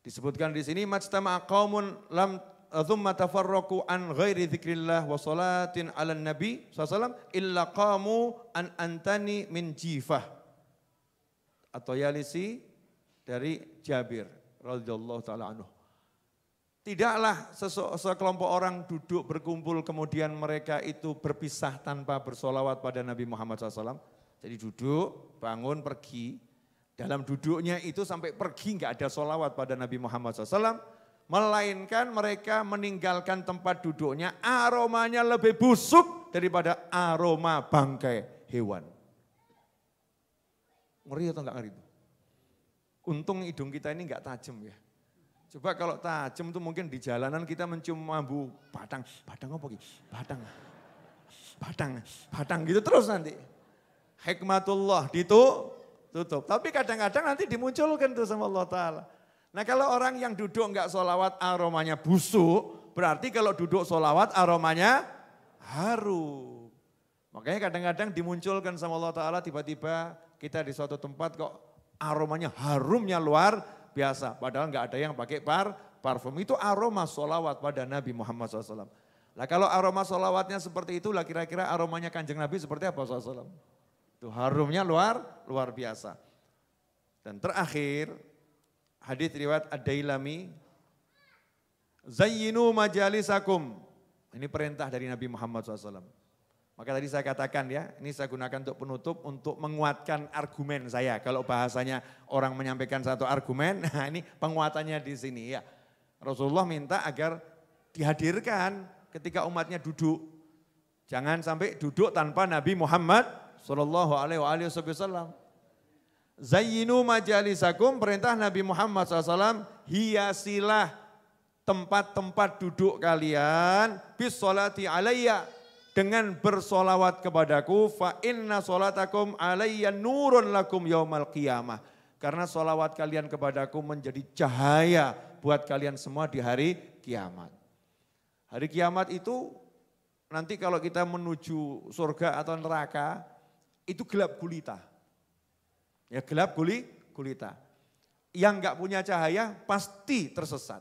Disebutkan di sini majtama qaumun lam thumma tafarraqu an ghairi dzikrillah wa salatin 'alan nabi sallallahu illa qamu an antani min jifah. Atau yalisi dari Jabir radhiyallahu taala anhu. Tidaklah sekelompok orang duduk berkumpul kemudian mereka itu berpisah tanpa bersolawat pada Nabi Muhammad SAW. Jadi duduk, bangun, pergi. Dalam duduknya itu sampai pergi nggak ada solawat pada Nabi Muhammad SAW. Melainkan mereka meninggalkan tempat duduknya aromanya lebih busuk daripada aroma bangkai hewan. Ngeri atau enggak ngeri? Untung hidung kita ini enggak tajam ya. Coba kalau tajam tuh mungkin di jalanan kita mencium mambu batang, batang apa gitu? Batang. Batang, batang gitu terus nanti. Hikmatullah ditutup, tutup. Tapi kadang-kadang nanti dimunculkan tuh sama Allah taala. Nah kalau orang yang duduk nggak solawat aromanya busuk, berarti kalau duduk solawat aromanya harum. Makanya kadang-kadang dimunculkan sama Allah Ta'ala tiba-tiba kita di suatu tempat kok aromanya harumnya luar biasa. Padahal nggak ada yang pakai par parfum. Itu aroma solawat pada Nabi Muhammad SAW. Lah kalau aroma solawatnya seperti itu, lah kira-kira aromanya kanjeng Nabi seperti apa SAW? Itu harumnya luar luar biasa. Dan terakhir, hadis riwayat Ad-Dailami, Zayyinu majalisakum. Ini perintah dari Nabi Muhammad SAW. Maka tadi saya katakan ya, ini saya gunakan untuk penutup untuk menguatkan argumen saya. Kalau bahasanya orang menyampaikan satu argumen, nah ini penguatannya di sini ya. Rasulullah minta agar dihadirkan ketika umatnya duduk. Jangan sampai duduk tanpa Nabi Muhammad Shallallahu Alaihi Wasallam. Zayyinu majalisakum perintah Nabi Muhammad SAW hiasilah tempat-tempat duduk kalian bis alayya dengan bersolawat kepadaku fa inna solatakum alayya nurun lakum yaumal qiyamah karena solawat kalian kepadaku menjadi cahaya buat kalian semua di hari kiamat hari kiamat itu nanti kalau kita menuju surga atau neraka itu gelap gulita ya gelap guli gulita yang nggak punya cahaya pasti tersesat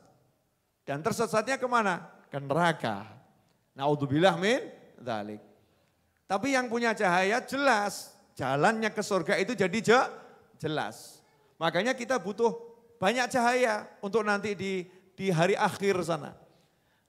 dan tersesatnya kemana ke neraka naudzubillah min dalik. Tapi yang punya cahaya jelas, jalannya ke surga itu jadi je, jelas. Makanya kita butuh banyak cahaya untuk nanti di di hari akhir sana.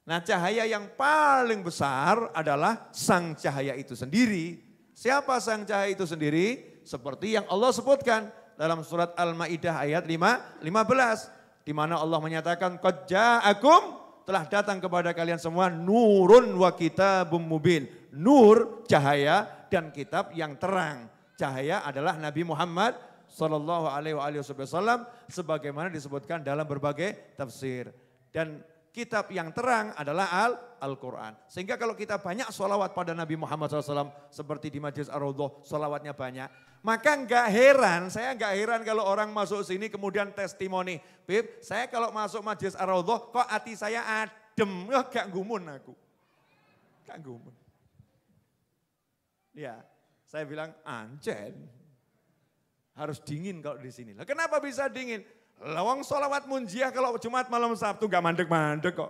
Nah cahaya yang paling besar adalah sang cahaya itu sendiri. Siapa sang cahaya itu sendiri? Seperti yang Allah sebutkan dalam surat Al-Maidah ayat 5 15 di mana Allah menyatakan Kodja'akum akum telah datang kepada kalian semua nurun wa kitabum mubin. Nur cahaya dan kitab yang terang. Cahaya adalah Nabi Muhammad sallallahu alaihi wasallam sebagaimana disebutkan dalam berbagai tafsir. Dan kitab yang terang adalah Al Al-Quran. Sehingga kalau kita banyak sholawat pada Nabi Muhammad SAW seperti di Majlis Ar-Raudhah, sholawatnya banyak. Maka nggak heran, saya nggak heran kalau orang masuk sini kemudian testimoni. Bib, saya kalau masuk majelis ar kok hati saya adem, oh, gak gumun aku. Gak gumun. Ya, saya bilang anjen, Harus dingin kalau di sini. Lah kenapa bisa dingin? Lawang sholawat munjiah kalau Jumat malam Sabtu gak mandek-mandek kok.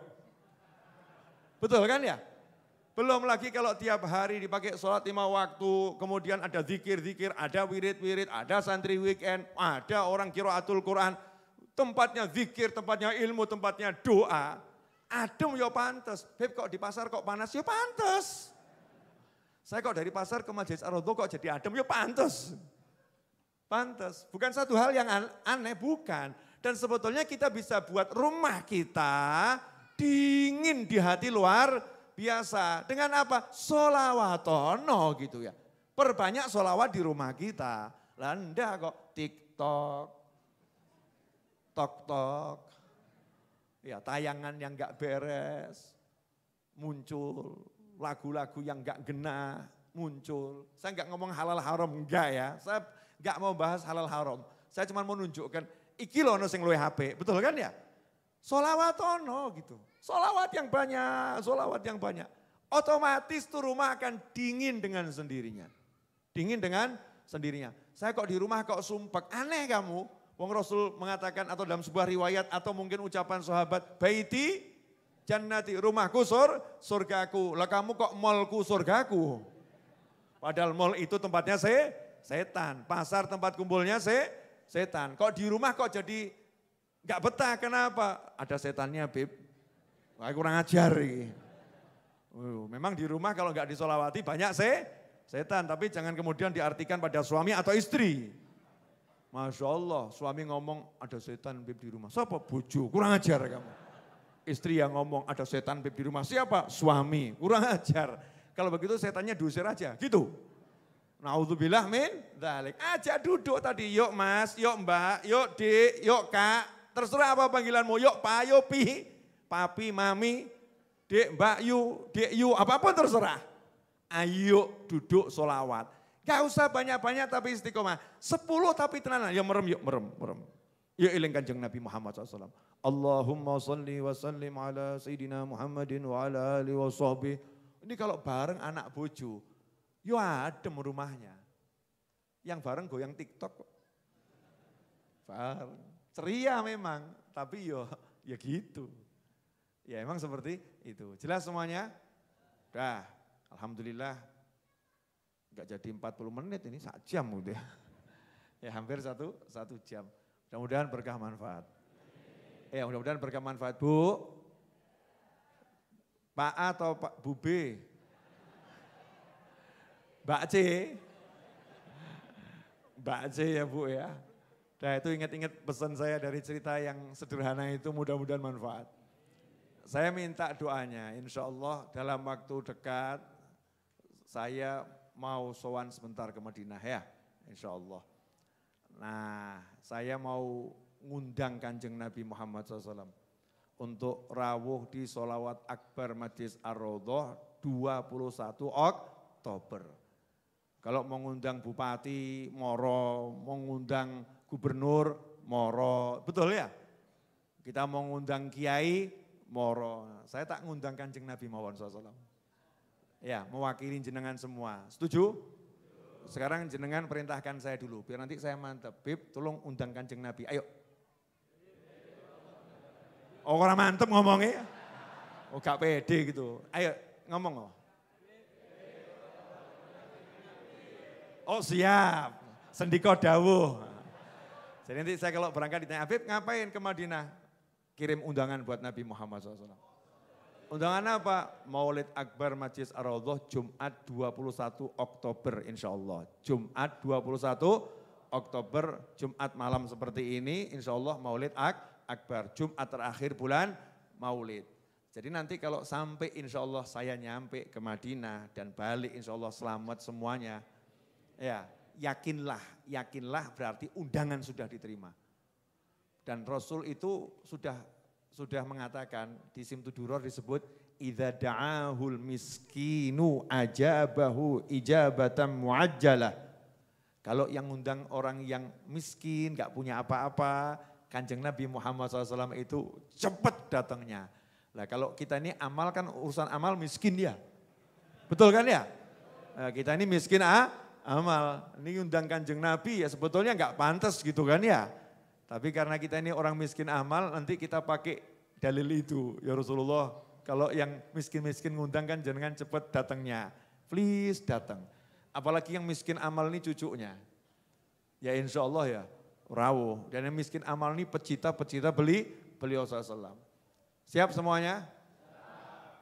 Betul kan ya? Belum lagi kalau tiap hari dipakai sholat lima waktu, kemudian ada zikir-zikir, ada wirid-wirid, ada santri weekend, ada orang kiraatul Quran. Tempatnya zikir, tempatnya ilmu, tempatnya doa. Adem ya pantas. Beb kok di pasar kok panas ya pantas. Saya kok dari pasar ke majelis Arodo kok jadi adem ya pantas. Pantas. Bukan satu hal yang aneh, bukan. Dan sebetulnya kita bisa buat rumah kita dingin di hati luar biasa. Dengan apa? Solawatono gitu ya. Perbanyak solawat di rumah kita. Landa kok TikTok, tok-tok, ya tayangan yang gak beres, muncul lagu-lagu yang gak genah, muncul. Saya nggak ngomong halal haram, enggak ya. Saya nggak mau bahas halal haram. Saya cuma mau nunjukkan, iki loh no sing HP, betul kan ya? Solawatono gitu. Solawat yang banyak, solawat yang banyak. Otomatis tuh rumah akan dingin dengan sendirinya. Dingin dengan sendirinya. Saya kok di rumah kok sumpek, aneh kamu. Wong Rasul mengatakan atau dalam sebuah riwayat atau mungkin ucapan sahabat, baiti jannati rumahku sur, surgaku. Lah kamu kok molku surgaku. Padahal mal itu tempatnya se, setan. Pasar tempat kumpulnya se, setan. Kok di rumah kok jadi gak betah, kenapa? Ada setannya, beb. Wah kurang ajar ini. Oh, memang di rumah kalau nggak disolawati banyak se setan. Tapi jangan kemudian diartikan pada suami atau istri. Masya Allah suami ngomong ada setan bib di rumah. Siapa? Buju, Kurang ajar kamu. Istri yang ngomong ada setan bib di rumah. Siapa? Suami. Kurang ajar. Kalau begitu setannya diusir aja. Gitu. Naudzubillah min dalik. Aja duduk tadi, yuk mas, yuk mbak, yuk dik, yuk kak. Terserah apa panggilanmu, yuk pak, yuk pi papi, mami, dek, mbak yu, dek yu, apapun terserah. Ayo duduk solawat. Gak usah banyak-banyak tapi istiqomah. Sepuluh tapi tenang. Ya merem, yuk merem, merem. Ya ileng kanjeng Nabi Muhammad SAW. Allahumma salli wa sallim ala Sayyidina Muhammadin wa ala alihi wa sahbihi. Ini kalau bareng anak bojo, ya adem rumahnya. Yang bareng goyang tiktok kok. Bareng. Ceria memang, tapi ya, ya gitu. Ya emang seperti itu. Jelas semuanya? Dah. Alhamdulillah. nggak jadi 40 menit ini, satu jam udah. Ya hampir satu, satu jam. Mudah-mudahan berkah manfaat. Ya mudah-mudahan berkah manfaat. Bu, Pak A atau Pak Bu B? Mbak C? Mbak C ya Bu ya. Nah itu ingat-ingat pesan saya dari cerita yang sederhana itu mudah-mudahan manfaat. Saya minta doanya, insya Allah dalam waktu dekat saya mau sowan sebentar ke Madinah ya, insya Allah. Nah, saya mau ngundang kanjeng Nabi Muhammad SAW untuk rawuh di solawat akbar Majlis Ar-Rodoh 21 Oktober. Kalau mengundang Bupati Moro, mengundang Gubernur Moro, betul ya? Kita mengundang Kiai moro. Saya tak ngundang kanjeng Nabi mawon SAW. Ya, mewakili jenengan semua. Setuju? Sekarang jenengan perintahkan saya dulu, biar nanti saya mantep. Bib, tolong undang kanjeng Nabi. Ayo. Oh, orang mantep ngomongnya. Oh, gak pede gitu. Ayo, ngomong. Oh. Oh siap, sendiko dawuh. Jadi nanti saya kalau berangkat ditanya, Habib ngapain ke Madinah? kirim undangan buat Nabi Muhammad SAW. Undangan apa? Maulid Akbar Majlis ar Jumat 21 Oktober insya Allah. Jumat 21 Oktober, Jumat malam seperti ini insya Allah Maulid Ak Akbar. Jumat terakhir bulan Maulid. Jadi nanti kalau sampai insya Allah saya nyampe ke Madinah dan balik insya Allah selamat semuanya. Ya, yakinlah, yakinlah berarti undangan sudah diterima. Dan Rasul itu sudah sudah mengatakan di Simtuduror disebut idza da'ahul miskinu ajabahu ijabatan muajjalah. Kalau yang undang orang yang miskin, gak punya apa-apa, kanjeng Nabi Muhammad SAW itu cepat datangnya. Lah kalau kita ini amal kan urusan amal miskin dia. Ya? Betul kan ya? Nah, kita ini miskin ah, amal. Ini undang kanjeng Nabi ya sebetulnya nggak pantas gitu kan ya. Tapi karena kita ini orang miskin amal, nanti kita pakai dalil itu. Ya Rasulullah, kalau yang miskin-miskin ngundang kan jangan cepat datangnya. Please datang. Apalagi yang miskin amal ini cucunya. Ya insya Allah ya, rawuh. Dan yang miskin amal ini pecita-pecita beli beliau SAW. Siap semuanya?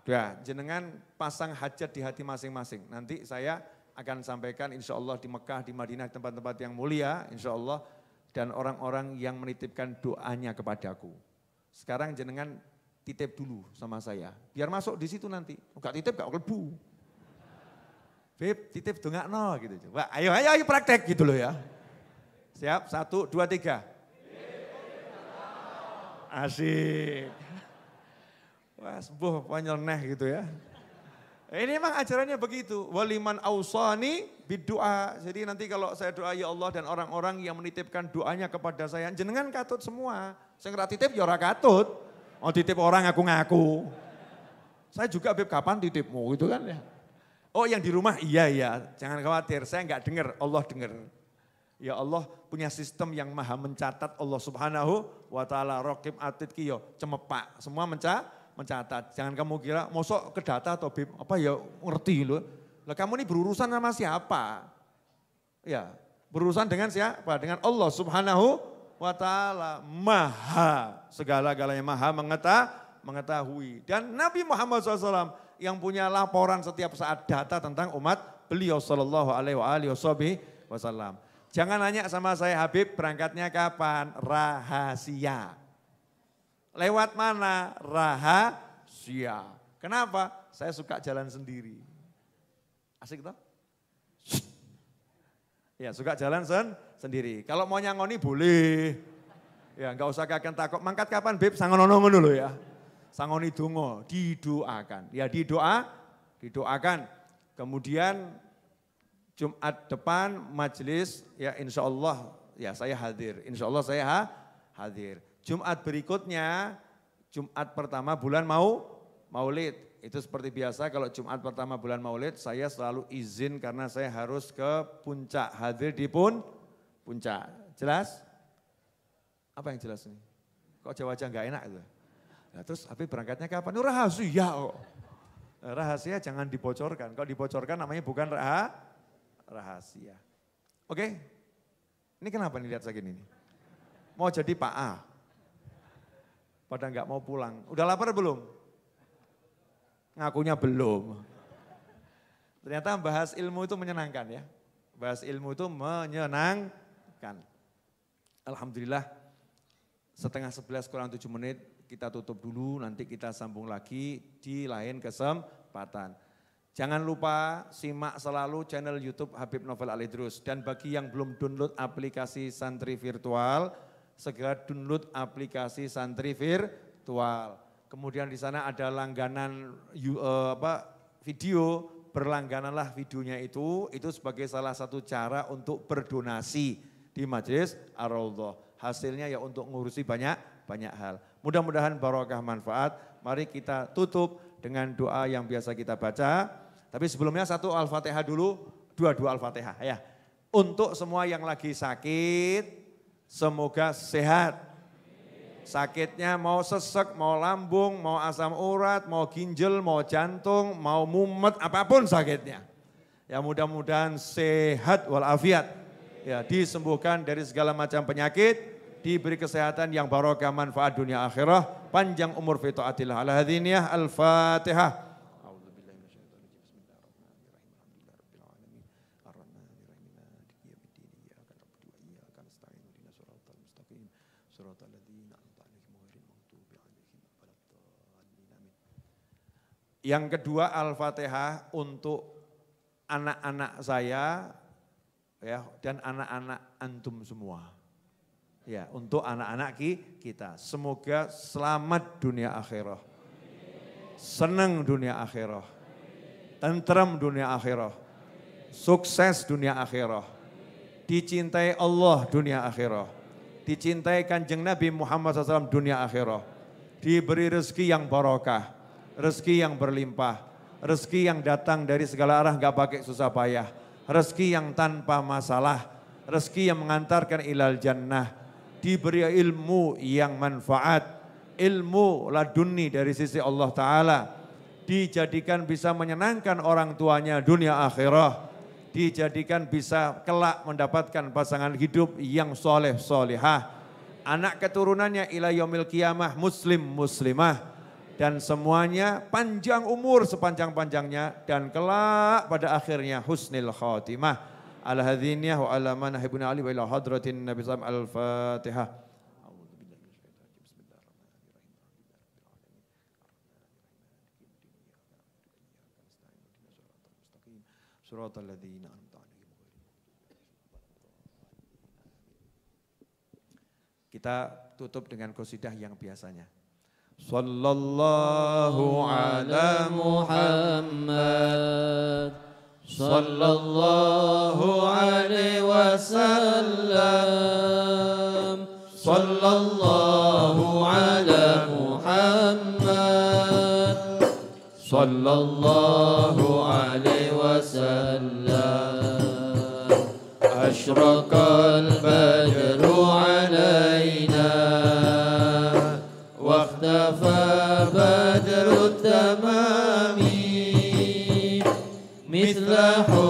Ya, jenengan pasang hajat di hati masing-masing. Nanti saya akan sampaikan insya Allah di Mekah, di Madinah, tempat-tempat yang mulia insya Allah dan orang-orang yang menitipkan doanya kepadaku. Sekarang jenengan titip dulu sama saya, biar masuk di situ nanti. Enggak titip enggak kelebu. Beb, titip dongak no gitu. Coba ayo ayo ayo praktek gitu loh ya. Siap, satu, dua, tiga. Asik. Wah, sembuh penyeleneh gitu ya. Ini memang ajarannya begitu. Waliman ausani bidua. Jadi nanti kalau saya doa ya Allah dan orang-orang yang menitipkan doanya kepada saya, jenengan katut semua. Saya nggak titip ya orang katut. Oh titip orang aku ngaku Saya juga beb kapan titipmu gitu kan ya. Oh yang di rumah iya iya, jangan khawatir, saya nggak dengar, Allah dengar. Ya Allah punya sistem yang maha mencatat Allah subhanahu wa ta'ala rokib atid kiyo cemepak. Semua mencatat mencatat. Jangan kamu kira, mosok ke data atau BIM, apa ya ngerti loh. Lah kamu ini berurusan sama siapa? Ya, berurusan dengan siapa? Dengan Allah subhanahu wa ta'ala. Maha, segala-galanya maha mengetahui mengetahui. Dan Nabi Muhammad SAW yang punya laporan setiap saat data tentang umat beliau sallallahu Alaihi Wasallam. Jangan nanya sama saya Habib berangkatnya kapan rahasia. Lewat mana? Rahasia. Kenapa? Saya suka jalan sendiri. Asik toh? Ya suka jalan sen sendiri. Kalau mau nyangoni boleh. Ya enggak usah kalian takut. Mangkat kapan beb? Sangonono dulu ya. Sangoni dungo didoakan. Ya didoa, didoakan. Kemudian Jumat depan majelis ya insya Allah ya saya hadir. Insya Allah saya ha, hadir. Jumat berikutnya, Jumat pertama bulan mau Maulid. Itu seperti biasa kalau Jumat pertama bulan Maulid saya selalu izin karena saya harus ke puncak. Hadir di pun puncak. Jelas? Apa yang jelas ini? Kok aja nggak enak itu? Nah, terus tapi berangkatnya kapan? Ini oh, rahasia kok. Oh. Nah, rahasia jangan dibocorkan. Kalau dibocorkan namanya bukan rah rahasia. Oke? Ini kenapa nih lihat saya gini? Mau jadi Pak A, pada nggak mau pulang. Udah lapar belum? Ngakunya belum. Ternyata bahas ilmu itu menyenangkan ya. Bahas ilmu itu menyenangkan. Alhamdulillah setengah sebelas kurang tujuh menit kita tutup dulu nanti kita sambung lagi di lain kesempatan. Jangan lupa simak selalu channel YouTube Habib Novel Alidrus dan bagi yang belum download aplikasi Santri Virtual, segera download aplikasi santri virtual. Kemudian di sana ada langganan uh, apa, video, berlanggananlah videonya itu, itu sebagai salah satu cara untuk berdonasi di majelis ar Hasilnya ya untuk mengurusi banyak banyak hal. Mudah-mudahan barokah manfaat. Mari kita tutup dengan doa yang biasa kita baca. Tapi sebelumnya satu Al-Fatihah dulu, dua-dua Al-Fatihah ya. Untuk semua yang lagi sakit, Semoga sehat. Sakitnya mau sesek, mau lambung, mau asam urat, mau ginjal, mau jantung, mau mumet, apapun sakitnya. Ya mudah-mudahan sehat walafiat. Ya disembuhkan dari segala macam penyakit, diberi kesehatan yang barokah manfaat dunia akhirah, panjang umur fi taatillah. Al-Hadiniyah Al-Fatihah. Yang kedua Al-Fatihah untuk anak-anak saya ya dan anak-anak antum semua. Ya, untuk anak-anak kita. Semoga selamat dunia akhirah. Senang dunia akhirah. Tentram dunia akhirah. Sukses dunia akhirah. Dicintai Allah dunia akhirah. Dicintai kanjeng Nabi Muhammad SAW dunia akhirah. Diberi rezeki yang barokah rezeki yang berlimpah, rezeki yang datang dari segala arah nggak pakai susah payah, rezeki yang tanpa masalah, rezeki yang mengantarkan ilal jannah, diberi ilmu yang manfaat, ilmu laduni dari sisi Allah Ta'ala, dijadikan bisa menyenangkan orang tuanya dunia akhirah, dijadikan bisa kelak mendapatkan pasangan hidup yang soleh solehah, anak keturunannya ila yomil kiamah muslim muslimah, dan semuanya panjang umur sepanjang-panjangnya dan kelak pada akhirnya husnul khatimah. Ala wa ala man ali wa ila hadratin nabi sallam al-fatihah. صراط الذين أنعمت عليهم Kita tutup dengan kosidah yang biasanya. صلى الله على محمد صلى الله عليه وسلم صلى الله على محمد صلى الله عليه وسلم أشرق البدر whole.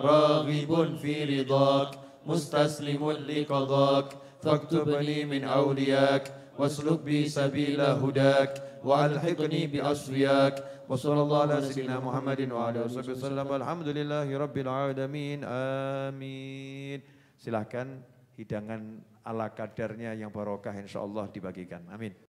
راغب في رضاك مستسلم لقضاك فاكتب لي من أولياك واسلك بي سبيل هداك وألحقني بأصفياك وصلى الله على سيدنا محمد وعلى وصحبه وسلم الحمد لله رب العالمين آمين silahkan hidangan ala kadarnya yang barokah insya Allah dibagikan amin